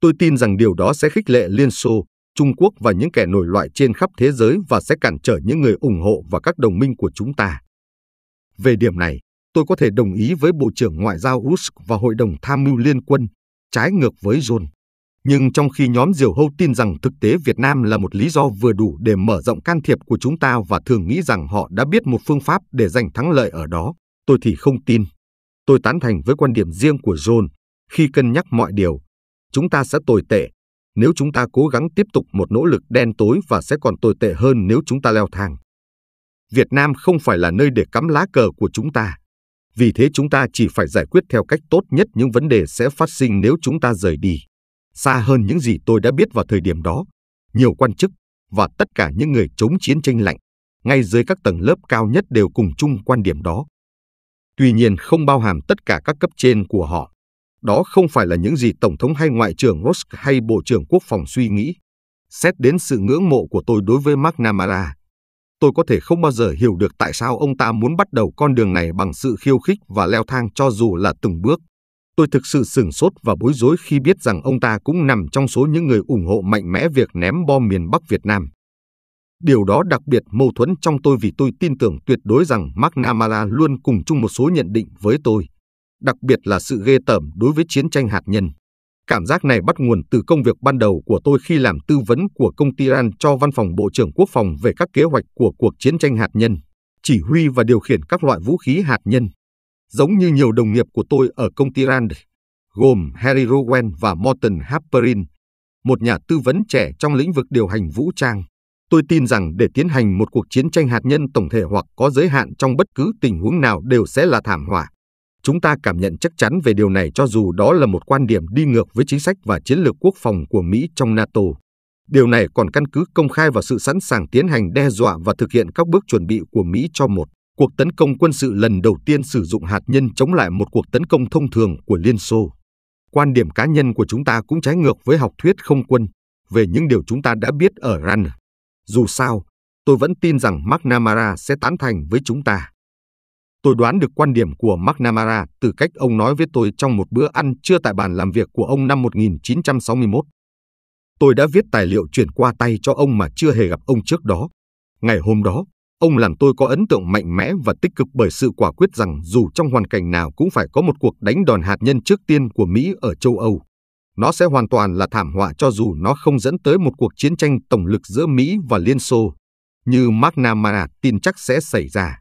Speaker 1: Tôi tin rằng điều đó sẽ khích lệ Liên Xô, Trung Quốc và những kẻ nổi loạn trên khắp thế giới và sẽ cản trở những người ủng hộ và các đồng minh của chúng ta. Về điểm này, tôi có thể đồng ý với Bộ trưởng Ngoại giao Rus và Hội đồng Tham mưu Liên quân, trái ngược với John. Nhưng trong khi nhóm Diều Hâu tin rằng thực tế Việt Nam là một lý do vừa đủ để mở rộng can thiệp của chúng ta và thường nghĩ rằng họ đã biết một phương pháp để giành thắng lợi ở đó, tôi thì không tin. Tôi tán thành với quan điểm riêng của John. Khi cân nhắc mọi điều, chúng ta sẽ tồi tệ nếu chúng ta cố gắng tiếp tục một nỗ lực đen tối và sẽ còn tồi tệ hơn nếu chúng ta leo thang. Việt Nam không phải là nơi để cắm lá cờ của chúng ta. Vì thế chúng ta chỉ phải giải quyết theo cách tốt nhất những vấn đề sẽ phát sinh nếu chúng ta rời đi. Xa hơn những gì tôi đã biết vào thời điểm đó, nhiều quan chức và tất cả những người chống chiến tranh lạnh, ngay dưới các tầng lớp cao nhất đều cùng chung quan điểm đó. Tuy nhiên không bao hàm tất cả các cấp trên của họ. Đó không phải là những gì Tổng thống hay Ngoại trưởng Rusk hay Bộ trưởng Quốc phòng suy nghĩ. Xét đến sự ngưỡng mộ của tôi đối với McNamara, tôi có thể không bao giờ hiểu được tại sao ông ta muốn bắt đầu con đường này bằng sự khiêu khích và leo thang cho dù là từng bước. Tôi thực sự sửng sốt và bối rối khi biết rằng ông ta cũng nằm trong số những người ủng hộ mạnh mẽ việc ném bom miền Bắc Việt Nam. Điều đó đặc biệt mâu thuẫn trong tôi vì tôi tin tưởng tuyệt đối rằng McNamara luôn cùng chung một số nhận định với tôi đặc biệt là sự ghê tởm đối với chiến tranh hạt nhân. Cảm giác này bắt nguồn từ công việc ban đầu của tôi khi làm tư vấn của công ty Iran cho Văn phòng Bộ trưởng Quốc phòng về các kế hoạch của cuộc chiến tranh hạt nhân, chỉ huy và điều khiển các loại vũ khí hạt nhân. Giống như nhiều đồng nghiệp của tôi ở công ty Iran, gồm Harry Rowan và Morton Harperin, một nhà tư vấn trẻ trong lĩnh vực điều hành vũ trang. Tôi tin rằng để tiến hành một cuộc chiến tranh hạt nhân tổng thể hoặc có giới hạn trong bất cứ tình huống nào đều sẽ là thảm họa. Chúng ta cảm nhận chắc chắn về điều này cho dù đó là một quan điểm đi ngược với chính sách và chiến lược quốc phòng của Mỹ trong NATO. Điều này còn căn cứ công khai vào sự sẵn sàng tiến hành đe dọa và thực hiện các bước chuẩn bị của Mỹ cho một cuộc tấn công quân sự lần đầu tiên sử dụng hạt nhân chống lại một cuộc tấn công thông thường của Liên Xô. Quan điểm cá nhân của chúng ta cũng trái ngược với học thuyết không quân về những điều chúng ta đã biết ở RAN. Dù sao, tôi vẫn tin rằng McNamara sẽ tán thành với chúng ta. Tôi đoán được quan điểm của McNamara từ cách ông nói với tôi trong một bữa ăn trưa tại bàn làm việc của ông năm 1961. Tôi đã viết tài liệu chuyển qua tay cho ông mà chưa hề gặp ông trước đó. Ngày hôm đó, ông làm tôi có ấn tượng mạnh mẽ và tích cực bởi sự quả quyết rằng dù trong hoàn cảnh nào cũng phải có một cuộc đánh đòn hạt nhân trước tiên của Mỹ ở châu Âu. Nó sẽ hoàn toàn là thảm họa cho dù nó không dẫn tới một cuộc chiến tranh tổng lực giữa Mỹ và Liên Xô, như McNamara tin chắc sẽ xảy ra.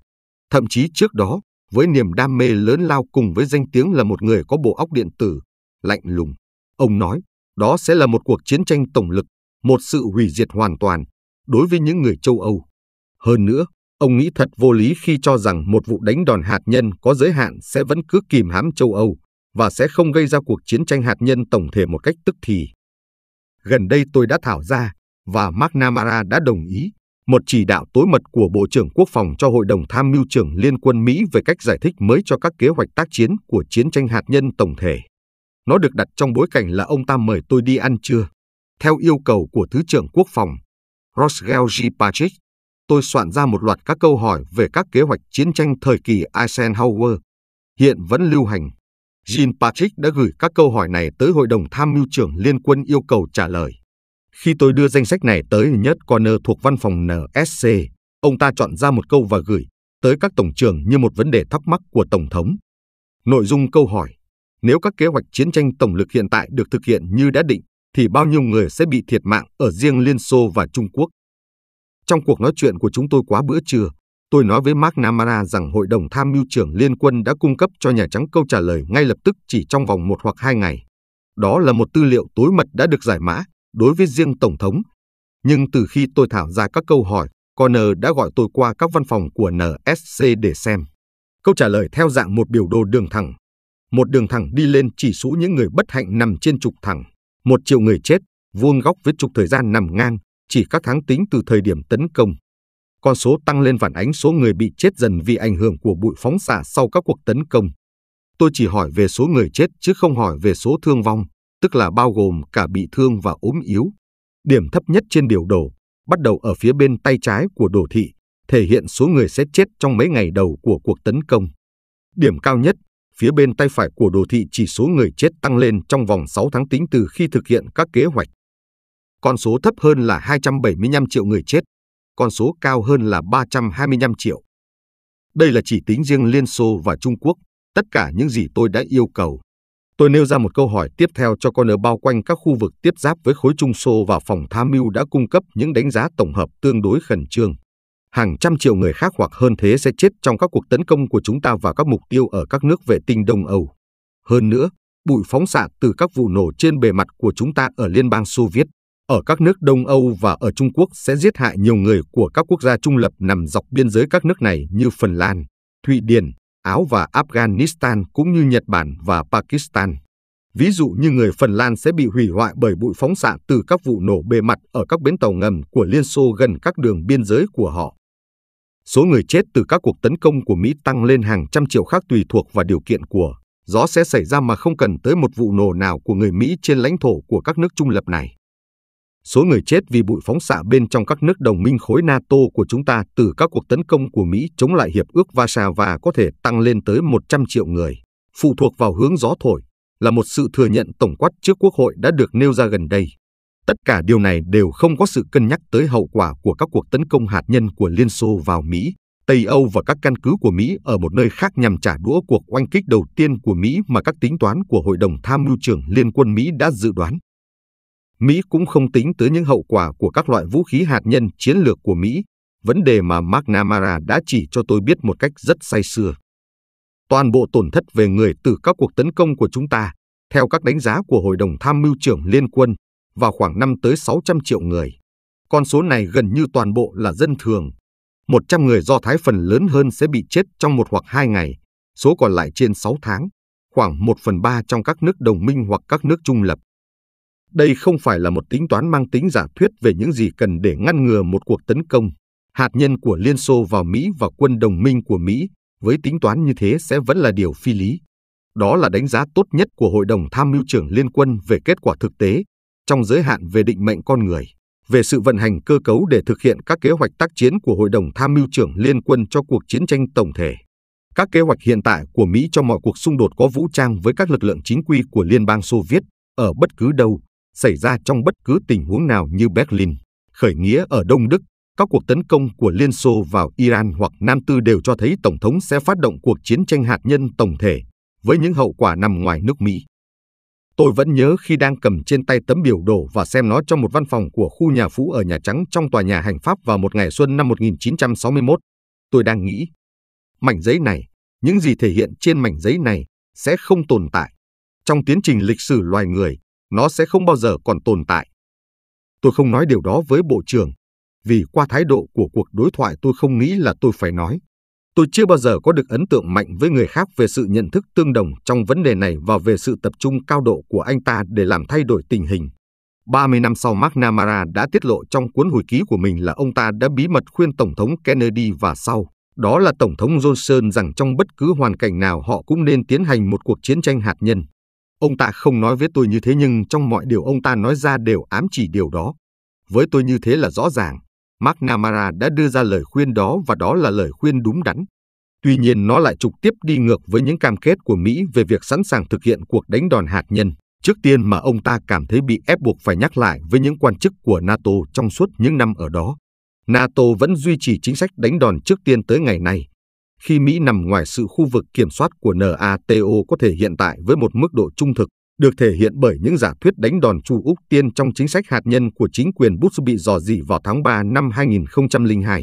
Speaker 1: Thậm chí trước đó, với niềm đam mê lớn lao cùng với danh tiếng là một người có bộ óc điện tử, lạnh lùng. Ông nói, đó sẽ là một cuộc chiến tranh tổng lực, một sự hủy diệt hoàn toàn đối với những người châu Âu. Hơn nữa, ông nghĩ thật vô lý khi cho rằng một vụ đánh đòn hạt nhân có giới hạn sẽ vẫn cứ kìm hãm châu Âu và sẽ không gây ra cuộc chiến tranh hạt nhân tổng thể một cách tức thì. Gần đây tôi đã thảo ra và McNamara đã đồng ý một chỉ đạo tối mật của Bộ trưởng Quốc phòng cho Hội đồng Tham mưu trưởng Liên quân Mỹ về cách giải thích mới cho các kế hoạch tác chiến của chiến tranh hạt nhân tổng thể. Nó được đặt trong bối cảnh là ông ta mời tôi đi ăn trưa. Theo yêu cầu của Thứ trưởng Quốc phòng, Roswell G. Patrick, tôi soạn ra một loạt các câu hỏi về các kế hoạch chiến tranh thời kỳ Eisenhower, hiện vẫn lưu hành. Jean Patrick đã gửi các câu hỏi này tới Hội đồng Tham mưu trưởng Liên quân yêu cầu trả lời. Khi tôi đưa danh sách này tới nhất Corner thuộc văn phòng NSC, ông ta chọn ra một câu và gửi tới các tổng trưởng như một vấn đề thắc mắc của Tổng thống. Nội dung câu hỏi, nếu các kế hoạch chiến tranh tổng lực hiện tại được thực hiện như đã định, thì bao nhiêu người sẽ bị thiệt mạng ở riêng Liên Xô và Trung Quốc? Trong cuộc nói chuyện của chúng tôi quá bữa trưa, tôi nói với Mark Namara rằng Hội đồng Tham mưu trưởng Liên quân đã cung cấp cho Nhà Trắng câu trả lời ngay lập tức chỉ trong vòng một hoặc hai ngày. Đó là một tư liệu tối mật đã được giải mã, đối với riêng Tổng thống. Nhưng từ khi tôi thảo ra các câu hỏi, Corner đã gọi tôi qua các văn phòng của NSC để xem. Câu trả lời theo dạng một biểu đồ đường thẳng. Một đường thẳng đi lên chỉ số những người bất hạnh nằm trên trục thẳng. Một triệu người chết, vuông góc với trục thời gian nằm ngang, chỉ các tháng tính từ thời điểm tấn công. Con số tăng lên phản ánh số người bị chết dần vì ảnh hưởng của bụi phóng xạ sau các cuộc tấn công. Tôi chỉ hỏi về số người chết chứ không hỏi về số thương vong tức là bao gồm cả bị thương và ốm yếu. Điểm thấp nhất trên biểu đồ bắt đầu ở phía bên tay trái của đồ thị, thể hiện số người sẽ chết trong mấy ngày đầu của cuộc tấn công. Điểm cao nhất, phía bên tay phải của đồ thị chỉ số người chết tăng lên trong vòng 6 tháng tính từ khi thực hiện các kế hoạch. Con số thấp hơn là 275 triệu người chết, con số cao hơn là 325 triệu. Đây là chỉ tính riêng Liên Xô và Trung Quốc, tất cả những gì tôi đã yêu cầu Tôi nêu ra một câu hỏi tiếp theo cho con ở bao quanh các khu vực tiếp giáp với khối Trung Xô và phòng tham mưu đã cung cấp những đánh giá tổng hợp tương đối khẩn trương. Hàng trăm triệu người khác hoặc hơn thế sẽ chết trong các cuộc tấn công của chúng ta và các mục tiêu ở các nước vệ tinh Đông Âu. Hơn nữa, bụi phóng xạ từ các vụ nổ trên bề mặt của chúng ta ở Liên bang Xô Viết, ở các nước Đông Âu và ở Trung Quốc sẽ giết hại nhiều người của các quốc gia trung lập nằm dọc biên giới các nước này như Phần Lan, Thụy Điển, Áo và Afghanistan cũng như Nhật Bản và Pakistan. Ví dụ như người Phần Lan sẽ bị hủy hoại bởi bụi phóng xạ từ các vụ nổ bề mặt ở các bến tàu ngầm của Liên Xô gần các đường biên giới của họ. Số người chết từ các cuộc tấn công của Mỹ tăng lên hàng trăm triệu khác tùy thuộc vào điều kiện của gió sẽ xảy ra mà không cần tới một vụ nổ nào của người Mỹ trên lãnh thổ của các nước trung lập này. Số người chết vì bụi phóng xạ bên trong các nước đồng minh khối NATO của chúng ta từ các cuộc tấn công của Mỹ chống lại Hiệp ước Warsaw có thể tăng lên tới 100 triệu người, phụ thuộc vào hướng gió thổi, là một sự thừa nhận tổng quát trước Quốc hội đã được nêu ra gần đây. Tất cả điều này đều không có sự cân nhắc tới hậu quả của các cuộc tấn công hạt nhân của Liên Xô vào Mỹ, Tây Âu và các căn cứ của Mỹ ở một nơi khác nhằm trả đũa cuộc oanh kích đầu tiên của Mỹ mà các tính toán của Hội đồng Tham mưu trưởng Liên quân Mỹ đã dự đoán. Mỹ cũng không tính tới những hậu quả của các loại vũ khí hạt nhân chiến lược của Mỹ, vấn đề mà McNamara đã chỉ cho tôi biết một cách rất say sưa. Toàn bộ tổn thất về người từ các cuộc tấn công của chúng ta, theo các đánh giá của Hội đồng Tham mưu trưởng Liên quân, vào khoảng năm tới 600 triệu người. Con số này gần như toàn bộ là dân thường. 100 người Do Thái phần lớn hơn sẽ bị chết trong một hoặc hai ngày, số còn lại trên 6 tháng, khoảng 1 phần 3 trong các nước đồng minh hoặc các nước trung lập. Đây không phải là một tính toán mang tính giả thuyết về những gì cần để ngăn ngừa một cuộc tấn công hạt nhân của Liên Xô vào Mỹ và quân đồng minh của Mỹ với tính toán như thế sẽ vẫn là điều phi lý. Đó là đánh giá tốt nhất của Hội đồng Tham mưu trưởng Liên quân về kết quả thực tế, trong giới hạn về định mệnh con người, về sự vận hành cơ cấu để thực hiện các kế hoạch tác chiến của Hội đồng Tham mưu trưởng Liên quân cho cuộc chiến tranh tổng thể. Các kế hoạch hiện tại của Mỹ cho mọi cuộc xung đột có vũ trang với các lực lượng chính quy của Liên bang Xô Viết ở bất cứ đâu xảy ra trong bất cứ tình huống nào như Berlin, khởi nghĩa ở Đông Đức, các cuộc tấn công của Liên Xô vào Iran hoặc Nam Tư đều cho thấy Tổng thống sẽ phát động cuộc chiến tranh hạt nhân tổng thể, với những hậu quả nằm ngoài nước Mỹ. Tôi vẫn nhớ khi đang cầm trên tay tấm biểu đồ và xem nó trong một văn phòng của khu nhà phú ở Nhà Trắng trong tòa nhà hành pháp vào một ngày xuân năm 1961. Tôi đang nghĩ, mảnh giấy này, những gì thể hiện trên mảnh giấy này sẽ không tồn tại. Trong tiến trình lịch sử loài người, nó sẽ không bao giờ còn tồn tại. Tôi không nói điều đó với Bộ trưởng, vì qua thái độ của cuộc đối thoại tôi không nghĩ là tôi phải nói. Tôi chưa bao giờ có được ấn tượng mạnh với người khác về sự nhận thức tương đồng trong vấn đề này và về sự tập trung cao độ của anh ta để làm thay đổi tình hình. 30 năm sau McNamara đã tiết lộ trong cuốn hồi ký của mình là ông ta đã bí mật khuyên Tổng thống Kennedy và sau, đó là Tổng thống Johnson rằng trong bất cứ hoàn cảnh nào họ cũng nên tiến hành một cuộc chiến tranh hạt nhân. Ông ta không nói với tôi như thế nhưng trong mọi điều ông ta nói ra đều ám chỉ điều đó. Với tôi như thế là rõ ràng. McNamara đã đưa ra lời khuyên đó và đó là lời khuyên đúng đắn. Tuy nhiên nó lại trực tiếp đi ngược với những cam kết của Mỹ về việc sẵn sàng thực hiện cuộc đánh đòn hạt nhân trước tiên mà ông ta cảm thấy bị ép buộc phải nhắc lại với những quan chức của NATO trong suốt những năm ở đó. NATO vẫn duy trì chính sách đánh đòn trước tiên tới ngày nay, khi Mỹ nằm ngoài sự khu vực kiểm soát của NATO có thể hiện tại với một mức độ trung thực, được thể hiện bởi những giả thuyết đánh đòn Chu Úc Tiên trong chính sách hạt nhân của chính quyền Bush bị dò dỉ vào tháng 3 năm 2002.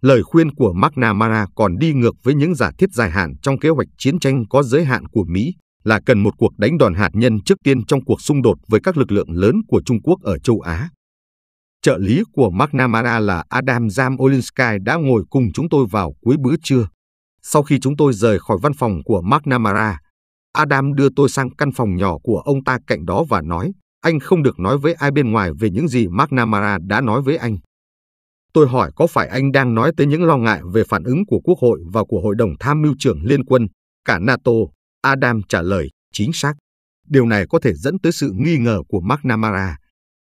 Speaker 1: Lời khuyên của McNamara còn đi ngược với những giả thiết dài hạn trong kế hoạch chiến tranh có giới hạn của Mỹ là cần một cuộc đánh đòn hạt nhân trước tiên trong cuộc xung đột với các lực lượng lớn của Trung Quốc ở châu Á trợ lý của McNamara là Adam Jam Olinsky đã ngồi cùng chúng tôi vào cuối bữa trưa. Sau khi chúng tôi rời khỏi văn phòng của McNamara, Adam đưa tôi sang căn phòng nhỏ của ông ta cạnh đó và nói, anh không được nói với ai bên ngoài về những gì McNamara đã nói với anh. Tôi hỏi có phải anh đang nói tới những lo ngại về phản ứng của Quốc hội và của Hội đồng Tham mưu trưởng Liên quân, cả NATO? Adam trả lời, chính xác. Điều này có thể dẫn tới sự nghi ngờ của McNamara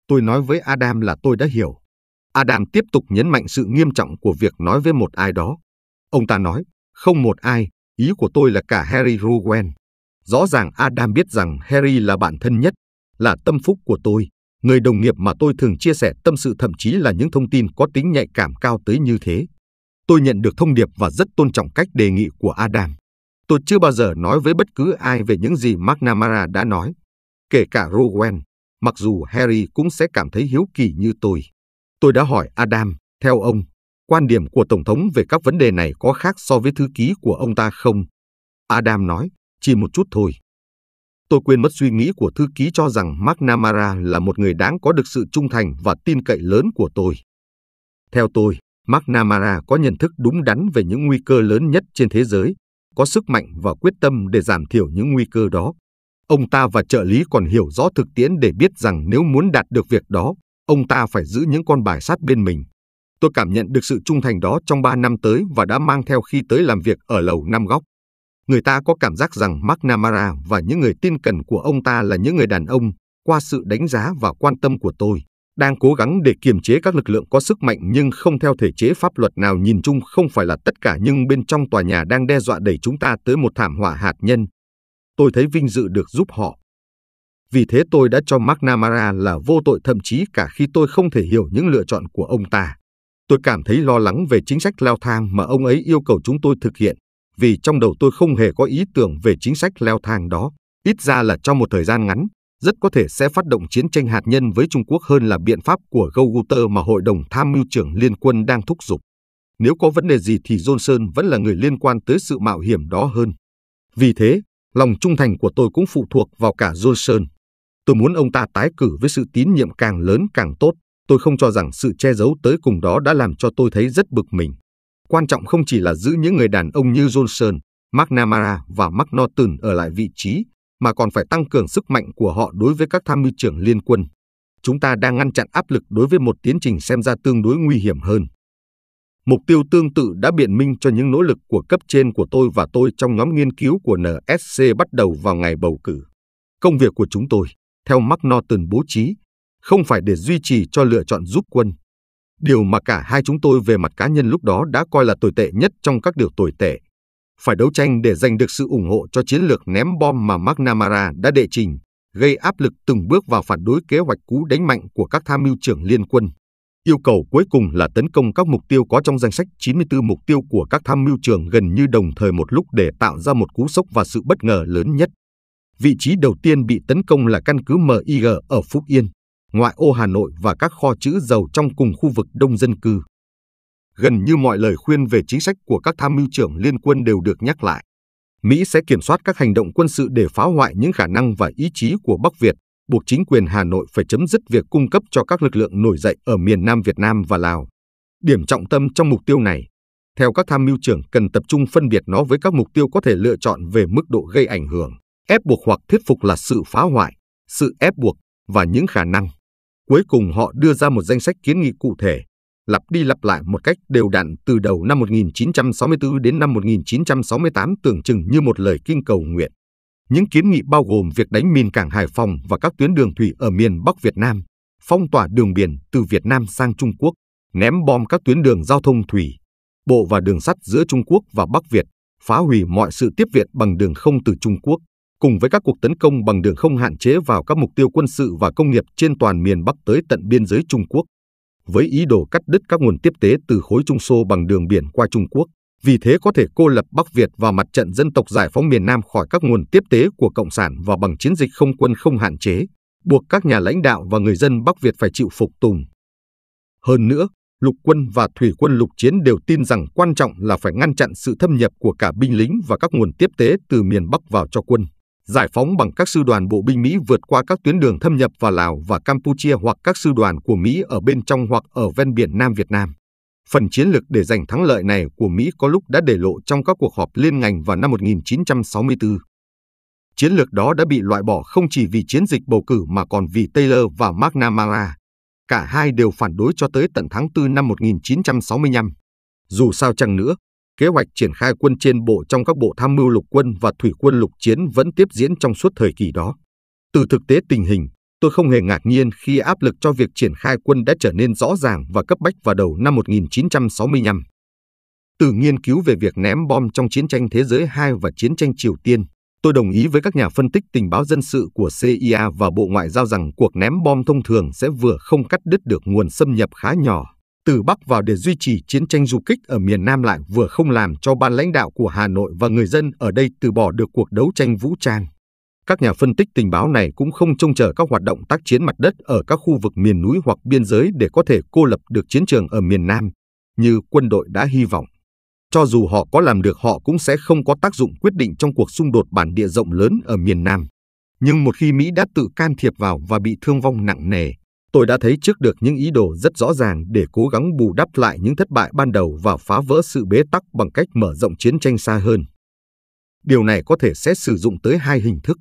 Speaker 1: tôi nói với Adam là tôi đã hiểu. Adam tiếp tục nhấn mạnh sự nghiêm trọng của việc nói với một ai đó. Ông ta nói, không một ai, ý của tôi là cả Harry Rowan. Rõ ràng Adam biết rằng Harry là bạn thân nhất, là tâm phúc của tôi, người đồng nghiệp mà tôi thường chia sẻ tâm sự thậm chí là những thông tin có tính nhạy cảm cao tới như thế. Tôi nhận được thông điệp và rất tôn trọng cách đề nghị của Adam. Tôi chưa bao giờ nói với bất cứ ai về những gì McNamara đã nói, kể cả Rowan, Mặc dù Harry cũng sẽ cảm thấy hiếu kỳ như tôi. Tôi đã hỏi Adam, theo ông, quan điểm của Tổng thống về các vấn đề này có khác so với thư ký của ông ta không? Adam nói, chỉ một chút thôi. Tôi quên mất suy nghĩ của thư ký cho rằng McNamara là một người đáng có được sự trung thành và tin cậy lớn của tôi. Theo tôi, McNamara có nhận thức đúng đắn về những nguy cơ lớn nhất trên thế giới, có sức mạnh và quyết tâm để giảm thiểu những nguy cơ đó. Ông ta và trợ lý còn hiểu rõ thực tiễn để biết rằng nếu muốn đạt được việc đó, ông ta phải giữ những con bài sát bên mình. Tôi cảm nhận được sự trung thành đó trong 3 năm tới và đã mang theo khi tới làm việc ở lầu Năm Góc. Người ta có cảm giác rằng McNamara và những người tin cẩn của ông ta là những người đàn ông, qua sự đánh giá và quan tâm của tôi, đang cố gắng để kiềm chế các lực lượng có sức mạnh nhưng không theo thể chế pháp luật nào nhìn chung không phải là tất cả nhưng bên trong tòa nhà đang đe dọa đẩy chúng ta tới một thảm họa hạt nhân, tôi thấy vinh dự được giúp họ. Vì thế tôi đã cho McNamara là vô tội thậm chí cả khi tôi không thể hiểu những lựa chọn của ông ta. Tôi cảm thấy lo lắng về chính sách leo thang mà ông ấy yêu cầu chúng tôi thực hiện, vì trong đầu tôi không hề có ý tưởng về chính sách leo thang đó. Ít ra là trong một thời gian ngắn, rất có thể sẽ phát động chiến tranh hạt nhân với Trung Quốc hơn là biện pháp của Goguter mà Hội đồng Tham mưu trưởng Liên quân đang thúc giục. Nếu có vấn đề gì thì Johnson vẫn là người liên quan tới sự mạo hiểm đó hơn. Vì thế, lòng trung thành của tôi cũng phụ thuộc vào cả Johnson. Tôi muốn ông ta tái cử với sự tín nhiệm càng lớn càng tốt. Tôi không cho rằng sự che giấu tới cùng đó đã làm cho tôi thấy rất bực mình. Quan trọng không chỉ là giữ những người đàn ông như Johnson, McNamara và McNaughton ở lại vị trí, mà còn phải tăng cường sức mạnh của họ đối với các tham mưu trưởng liên quân. Chúng ta đang ngăn chặn áp lực đối với một tiến trình xem ra tương đối nguy hiểm hơn. Mục tiêu tương tự đã biện minh cho những nỗ lực của cấp trên của tôi và tôi trong nhóm nghiên cứu của NSC bắt đầu vào ngày bầu cử. Công việc của chúng tôi, theo McNaughton bố trí, không phải để duy trì cho lựa chọn giúp quân. Điều mà cả hai chúng tôi về mặt cá nhân lúc đó đã coi là tồi tệ nhất trong các điều tồi tệ. Phải đấu tranh để giành được sự ủng hộ cho chiến lược ném bom mà McNamara đã đệ trình, gây áp lực từng bước vào phản đối kế hoạch cú đánh mạnh của các tham mưu trưởng liên quân. Yêu cầu cuối cùng là tấn công các mục tiêu có trong danh sách 94 mục tiêu của các tham mưu trưởng gần như đồng thời một lúc để tạo ra một cú sốc và sự bất ngờ lớn nhất. Vị trí đầu tiên bị tấn công là căn cứ MIG ở Phúc Yên, ngoại ô Hà Nội và các kho trữ dầu trong cùng khu vực đông dân cư. Gần như mọi lời khuyên về chính sách của các tham mưu trưởng liên quân đều được nhắc lại. Mỹ sẽ kiểm soát các hành động quân sự để phá hoại những khả năng và ý chí của Bắc Việt, buộc chính quyền Hà Nội phải chấm dứt việc cung cấp cho các lực lượng nổi dậy ở miền Nam Việt Nam và Lào. Điểm trọng tâm trong mục tiêu này, theo các tham mưu trưởng cần tập trung phân biệt nó với các mục tiêu có thể lựa chọn về mức độ gây ảnh hưởng, ép buộc hoặc thuyết phục là sự phá hoại, sự ép buộc và những khả năng. Cuối cùng họ đưa ra một danh sách kiến nghị cụ thể, lặp đi lặp lại một cách đều đặn từ đầu năm 1964 đến năm 1968 tưởng chừng như một lời kinh cầu nguyện. Những kiến nghị bao gồm việc đánh mìn cảng Hải Phòng và các tuyến đường thủy ở miền Bắc Việt Nam, phong tỏa đường biển từ Việt Nam sang Trung Quốc, ném bom các tuyến đường giao thông thủy, bộ và đường sắt giữa Trung Quốc và Bắc Việt, phá hủy mọi sự tiếp viện bằng đường không từ Trung Quốc, cùng với các cuộc tấn công bằng đường không hạn chế vào các mục tiêu quân sự và công nghiệp trên toàn miền Bắc tới tận biên giới Trung Quốc, với ý đồ cắt đứt các nguồn tiếp tế từ khối Trung Xô bằng đường biển qua Trung Quốc vì thế có thể cô lập Bắc Việt và mặt trận dân tộc giải phóng miền Nam khỏi các nguồn tiếp tế của Cộng sản và bằng chiến dịch không quân không hạn chế, buộc các nhà lãnh đạo và người dân Bắc Việt phải chịu phục tùng. Hơn nữa, lục quân và thủy quân lục chiến đều tin rằng quan trọng là phải ngăn chặn sự thâm nhập của cả binh lính và các nguồn tiếp tế từ miền Bắc vào cho quân. Giải phóng bằng các sư đoàn bộ binh Mỹ vượt qua các tuyến đường thâm nhập vào Lào và Campuchia hoặc các sư đoàn của Mỹ ở bên trong hoặc ở ven biển Nam Việt Nam. Phần chiến lược để giành thắng lợi này của Mỹ có lúc đã để lộ trong các cuộc họp liên ngành vào năm 1964. Chiến lược đó đã bị loại bỏ không chỉ vì chiến dịch bầu cử mà còn vì Taylor và McNamara. Cả hai đều phản đối cho tới tận tháng 4 năm 1965. Dù sao chăng nữa, kế hoạch triển khai quân trên bộ trong các bộ tham mưu lục quân và thủy quân lục chiến vẫn tiếp diễn trong suốt thời kỳ đó. Từ thực tế tình hình, Tôi không hề ngạc nhiên khi áp lực cho việc triển khai quân đã trở nên rõ ràng và cấp bách vào đầu năm 1965. Từ nghiên cứu về việc ném bom trong chiến tranh thế giới II và chiến tranh Triều Tiên, tôi đồng ý với các nhà phân tích tình báo dân sự của CIA và Bộ Ngoại giao rằng cuộc ném bom thông thường sẽ vừa không cắt đứt được nguồn xâm nhập khá nhỏ từ Bắc vào để duy trì chiến tranh du kích ở miền Nam lại vừa không làm cho ban lãnh đạo của Hà Nội và người dân ở đây từ bỏ được cuộc đấu tranh vũ trang. Các nhà phân tích tình báo này cũng không trông chờ các hoạt động tác chiến mặt đất ở các khu vực miền núi hoặc biên giới để có thể cô lập được chiến trường ở miền Nam, như quân đội đã hy vọng. Cho dù họ có làm được họ cũng sẽ không có tác dụng quyết định trong cuộc xung đột bản địa rộng lớn ở miền Nam. Nhưng một khi Mỹ đã tự can thiệp vào và bị thương vong nặng nề, tôi đã thấy trước được những ý đồ rất rõ ràng để cố gắng bù đắp lại những thất bại ban đầu và phá vỡ sự bế tắc bằng cách mở rộng chiến tranh xa hơn. Điều này có thể sẽ sử dụng tới hai hình thức.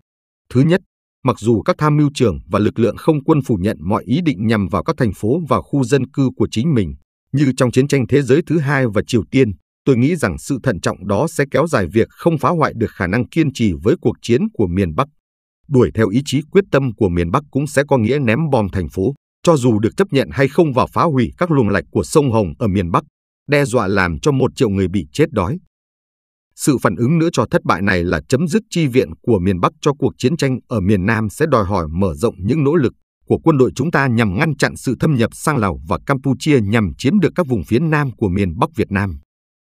Speaker 1: Thứ nhất, mặc dù các tham mưu trưởng và lực lượng không quân phủ nhận mọi ý định nhằm vào các thành phố và khu dân cư của chính mình, như trong chiến tranh thế giới thứ hai và Triều Tiên, tôi nghĩ rằng sự thận trọng đó sẽ kéo dài việc không phá hoại được khả năng kiên trì với cuộc chiến của miền Bắc. Đuổi theo ý chí quyết tâm của miền Bắc cũng sẽ có nghĩa ném bom thành phố, cho dù được chấp nhận hay không và phá hủy các luồng lạch của sông Hồng ở miền Bắc, đe dọa làm cho một triệu người bị chết đói. Sự phản ứng nữa cho thất bại này là chấm dứt chi viện của miền Bắc cho cuộc chiến tranh ở miền Nam sẽ đòi hỏi mở rộng những nỗ lực của quân đội chúng ta nhằm ngăn chặn sự thâm nhập sang Lào và Campuchia nhằm chiếm được các vùng phía Nam của miền Bắc Việt Nam.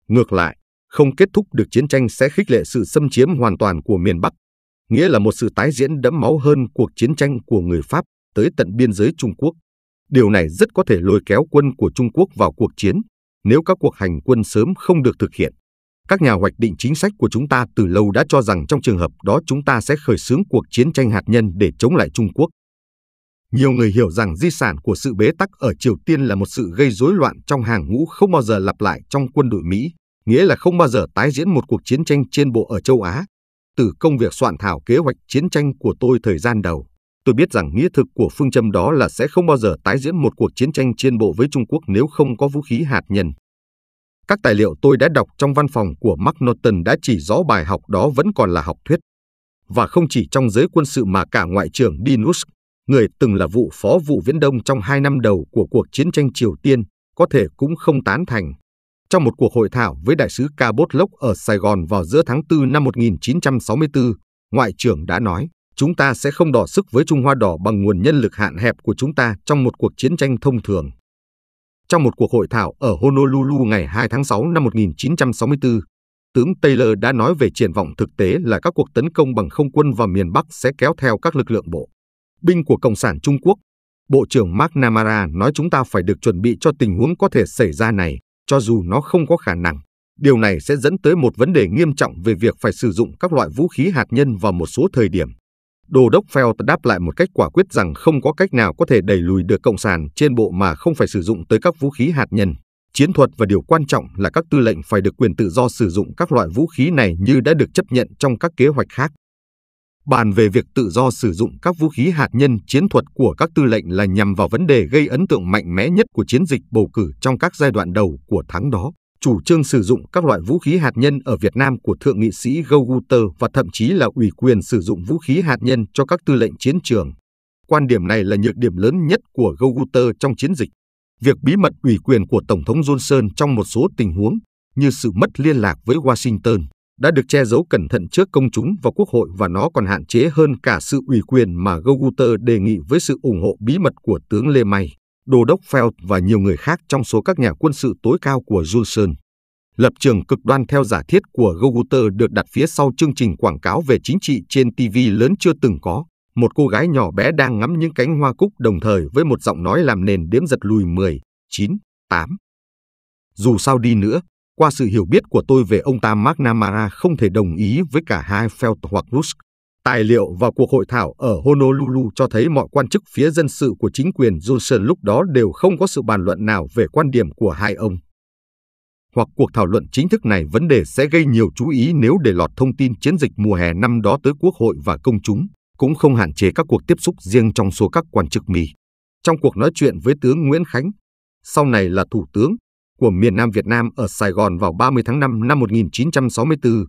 Speaker 1: Ngược lại, không kết thúc được chiến tranh sẽ khích lệ sự xâm chiếm hoàn toàn của miền Bắc, nghĩa là một sự tái diễn đẫm máu hơn cuộc chiến tranh của người Pháp tới tận biên giới Trung Quốc. Điều này rất có thể lôi kéo quân của Trung Quốc vào cuộc chiến nếu các cuộc hành quân sớm không được thực hiện. Các nhà hoạch định chính sách của chúng ta từ lâu đã cho rằng trong trường hợp đó chúng ta sẽ khởi xướng cuộc chiến tranh hạt nhân để chống lại Trung Quốc. Nhiều người hiểu rằng di sản của sự bế tắc ở Triều Tiên là một sự gây rối loạn trong hàng ngũ không bao giờ lặp lại trong quân đội Mỹ, nghĩa là không bao giờ tái diễn một cuộc chiến tranh trên bộ ở châu Á. Từ công việc soạn thảo kế hoạch chiến tranh của tôi thời gian đầu, tôi biết rằng nghĩa thực của phương châm đó là sẽ không bao giờ tái diễn một cuộc chiến tranh trên bộ với Trung Quốc nếu không có vũ khí hạt nhân. Các tài liệu tôi đã đọc trong văn phòng của Mark Norton đã chỉ rõ bài học đó vẫn còn là học thuyết. Và không chỉ trong giới quân sự mà cả Ngoại trưởng Dinus, người từng là vụ phó vụ Viễn Đông trong hai năm đầu của cuộc chiến tranh Triều Tiên, có thể cũng không tán thành. Trong một cuộc hội thảo với đại sứ Cabot Lốc ở Sài Gòn vào giữa tháng 4 năm 1964, Ngoại trưởng đã nói, chúng ta sẽ không đỏ sức với Trung Hoa Đỏ bằng nguồn nhân lực hạn hẹp của chúng ta trong một cuộc chiến tranh thông thường. Trong một cuộc hội thảo ở Honolulu ngày 2 tháng 6 năm 1964, tướng Taylor đã nói về triển vọng thực tế là các cuộc tấn công bằng không quân vào miền Bắc sẽ kéo theo các lực lượng bộ. Binh của Cộng sản Trung Quốc, Bộ trưởng McNamara nói chúng ta phải được chuẩn bị cho tình huống có thể xảy ra này, cho dù nó không có khả năng. Điều này sẽ dẫn tới một vấn đề nghiêm trọng về việc phải sử dụng các loại vũ khí hạt nhân vào một số thời điểm. Đô đốc Feld đáp lại một cách quả quyết rằng không có cách nào có thể đẩy lùi được Cộng sản trên bộ mà không phải sử dụng tới các vũ khí hạt nhân, chiến thuật và điều quan trọng là các tư lệnh phải được quyền tự do sử dụng các loại vũ khí này như đã được chấp nhận trong các kế hoạch khác. Bàn về việc tự do sử dụng các vũ khí hạt nhân chiến thuật của các tư lệnh là nhằm vào vấn đề gây ấn tượng mạnh mẽ nhất của chiến dịch bầu cử trong các giai đoạn đầu của tháng đó chủ trương sử dụng các loại vũ khí hạt nhân ở Việt Nam của Thượng nghị sĩ Goguter và thậm chí là ủy quyền sử dụng vũ khí hạt nhân cho các tư lệnh chiến trường. Quan điểm này là nhược điểm lớn nhất của Goguter trong chiến dịch. Việc bí mật ủy quyền của Tổng thống Johnson trong một số tình huống, như sự mất liên lạc với Washington, đã được che giấu cẩn thận trước công chúng và quốc hội và nó còn hạn chế hơn cả sự ủy quyền mà Goguter đề nghị với sự ủng hộ bí mật của tướng Lê May đô đốc Felt và nhiều người khác trong số các nhà quân sự tối cao của Johnson. Lập trường cực đoan theo giả thiết của Goguter được đặt phía sau chương trình quảng cáo về chính trị trên TV lớn chưa từng có. Một cô gái nhỏ bé đang ngắm những cánh hoa cúc đồng thời với một giọng nói làm nền đếm giật lùi 10, 9, 8. Dù sao đi nữa, qua sự hiểu biết của tôi về ông ta McNamara không thể đồng ý với cả hai Felt hoặc Rusk. Tài liệu và cuộc hội thảo ở Honolulu cho thấy mọi quan chức phía dân sự của chính quyền Johnson lúc đó đều không có sự bàn luận nào về quan điểm của hai ông. Hoặc cuộc thảo luận chính thức này vấn đề sẽ gây nhiều chú ý nếu để lọt thông tin chiến dịch mùa hè năm đó tới Quốc hội và công chúng, cũng không hạn chế các cuộc tiếp xúc riêng trong số các quan chức Mỹ. Trong cuộc nói chuyện với tướng Nguyễn Khánh, sau này là Thủ tướng của miền Nam Việt Nam ở Sài Gòn vào 30 tháng 5 năm 1964,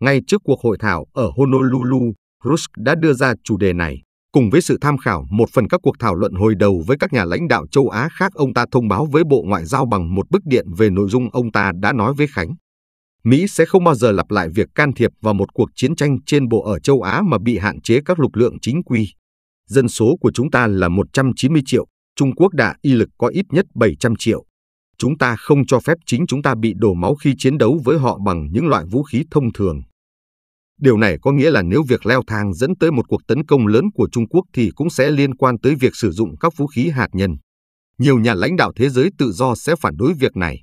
Speaker 1: ngay trước cuộc hội thảo ở Honolulu, Rusk đã đưa ra chủ đề này. Cùng với sự tham khảo một phần các cuộc thảo luận hồi đầu với các nhà lãnh đạo châu Á khác, ông ta thông báo với Bộ Ngoại giao bằng một bức điện về nội dung ông ta đã nói với Khánh. Mỹ sẽ không bao giờ lặp lại việc can thiệp vào một cuộc chiến tranh trên bộ ở châu Á mà bị hạn chế các lực lượng chính quy. Dân số của chúng ta là 190 triệu, Trung Quốc đã y lực có ít nhất 700 triệu. Chúng ta không cho phép chính chúng ta bị đổ máu khi chiến đấu với họ bằng những loại vũ khí thông thường. Điều này có nghĩa là nếu việc leo thang dẫn tới một cuộc tấn công lớn của Trung Quốc thì cũng sẽ liên quan tới việc sử dụng các vũ khí hạt nhân. Nhiều nhà lãnh đạo thế giới tự do sẽ phản đối việc này.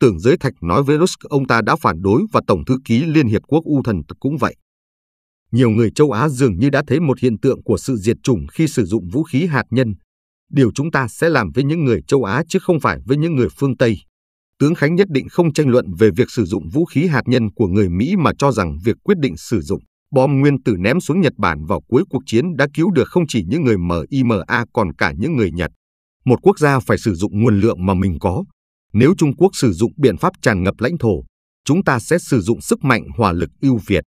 Speaker 1: Tưởng giới thạch nói với Rusk ông ta đã phản đối và Tổng thư ký Liên Hiệp Quốc U Thần cũng vậy. Nhiều người châu Á dường như đã thấy một hiện tượng của sự diệt chủng khi sử dụng vũ khí hạt nhân. Điều chúng ta sẽ làm với những người châu Á chứ không phải với những người phương Tây tướng Khánh nhất định không tranh luận về việc sử dụng vũ khí hạt nhân của người Mỹ mà cho rằng việc quyết định sử dụng bom nguyên tử ném xuống Nhật Bản vào cuối cuộc chiến đã cứu được không chỉ những người MIMA còn cả những người Nhật. Một quốc gia phải sử dụng nguồn lượng mà mình có. Nếu Trung Quốc sử dụng biện pháp tràn ngập lãnh thổ, chúng ta sẽ sử dụng sức mạnh hỏa lực ưu việt.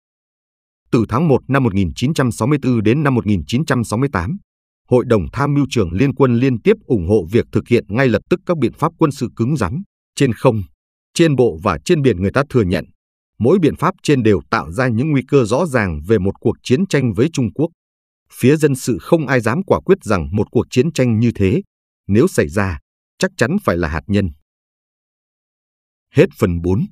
Speaker 1: Từ tháng 1 năm 1964 đến năm 1968, Hội đồng Tham mưu trưởng Liên quân liên tiếp ủng hộ việc thực hiện ngay lập tức các biện pháp quân sự cứng rắn trên không, trên bộ và trên biển người ta thừa nhận, mỗi biện pháp trên đều tạo ra những nguy cơ rõ ràng về một cuộc chiến tranh với Trung Quốc. Phía dân sự không ai dám quả quyết rằng một cuộc chiến tranh như thế, nếu xảy ra, chắc chắn phải là hạt nhân. Hết phần 4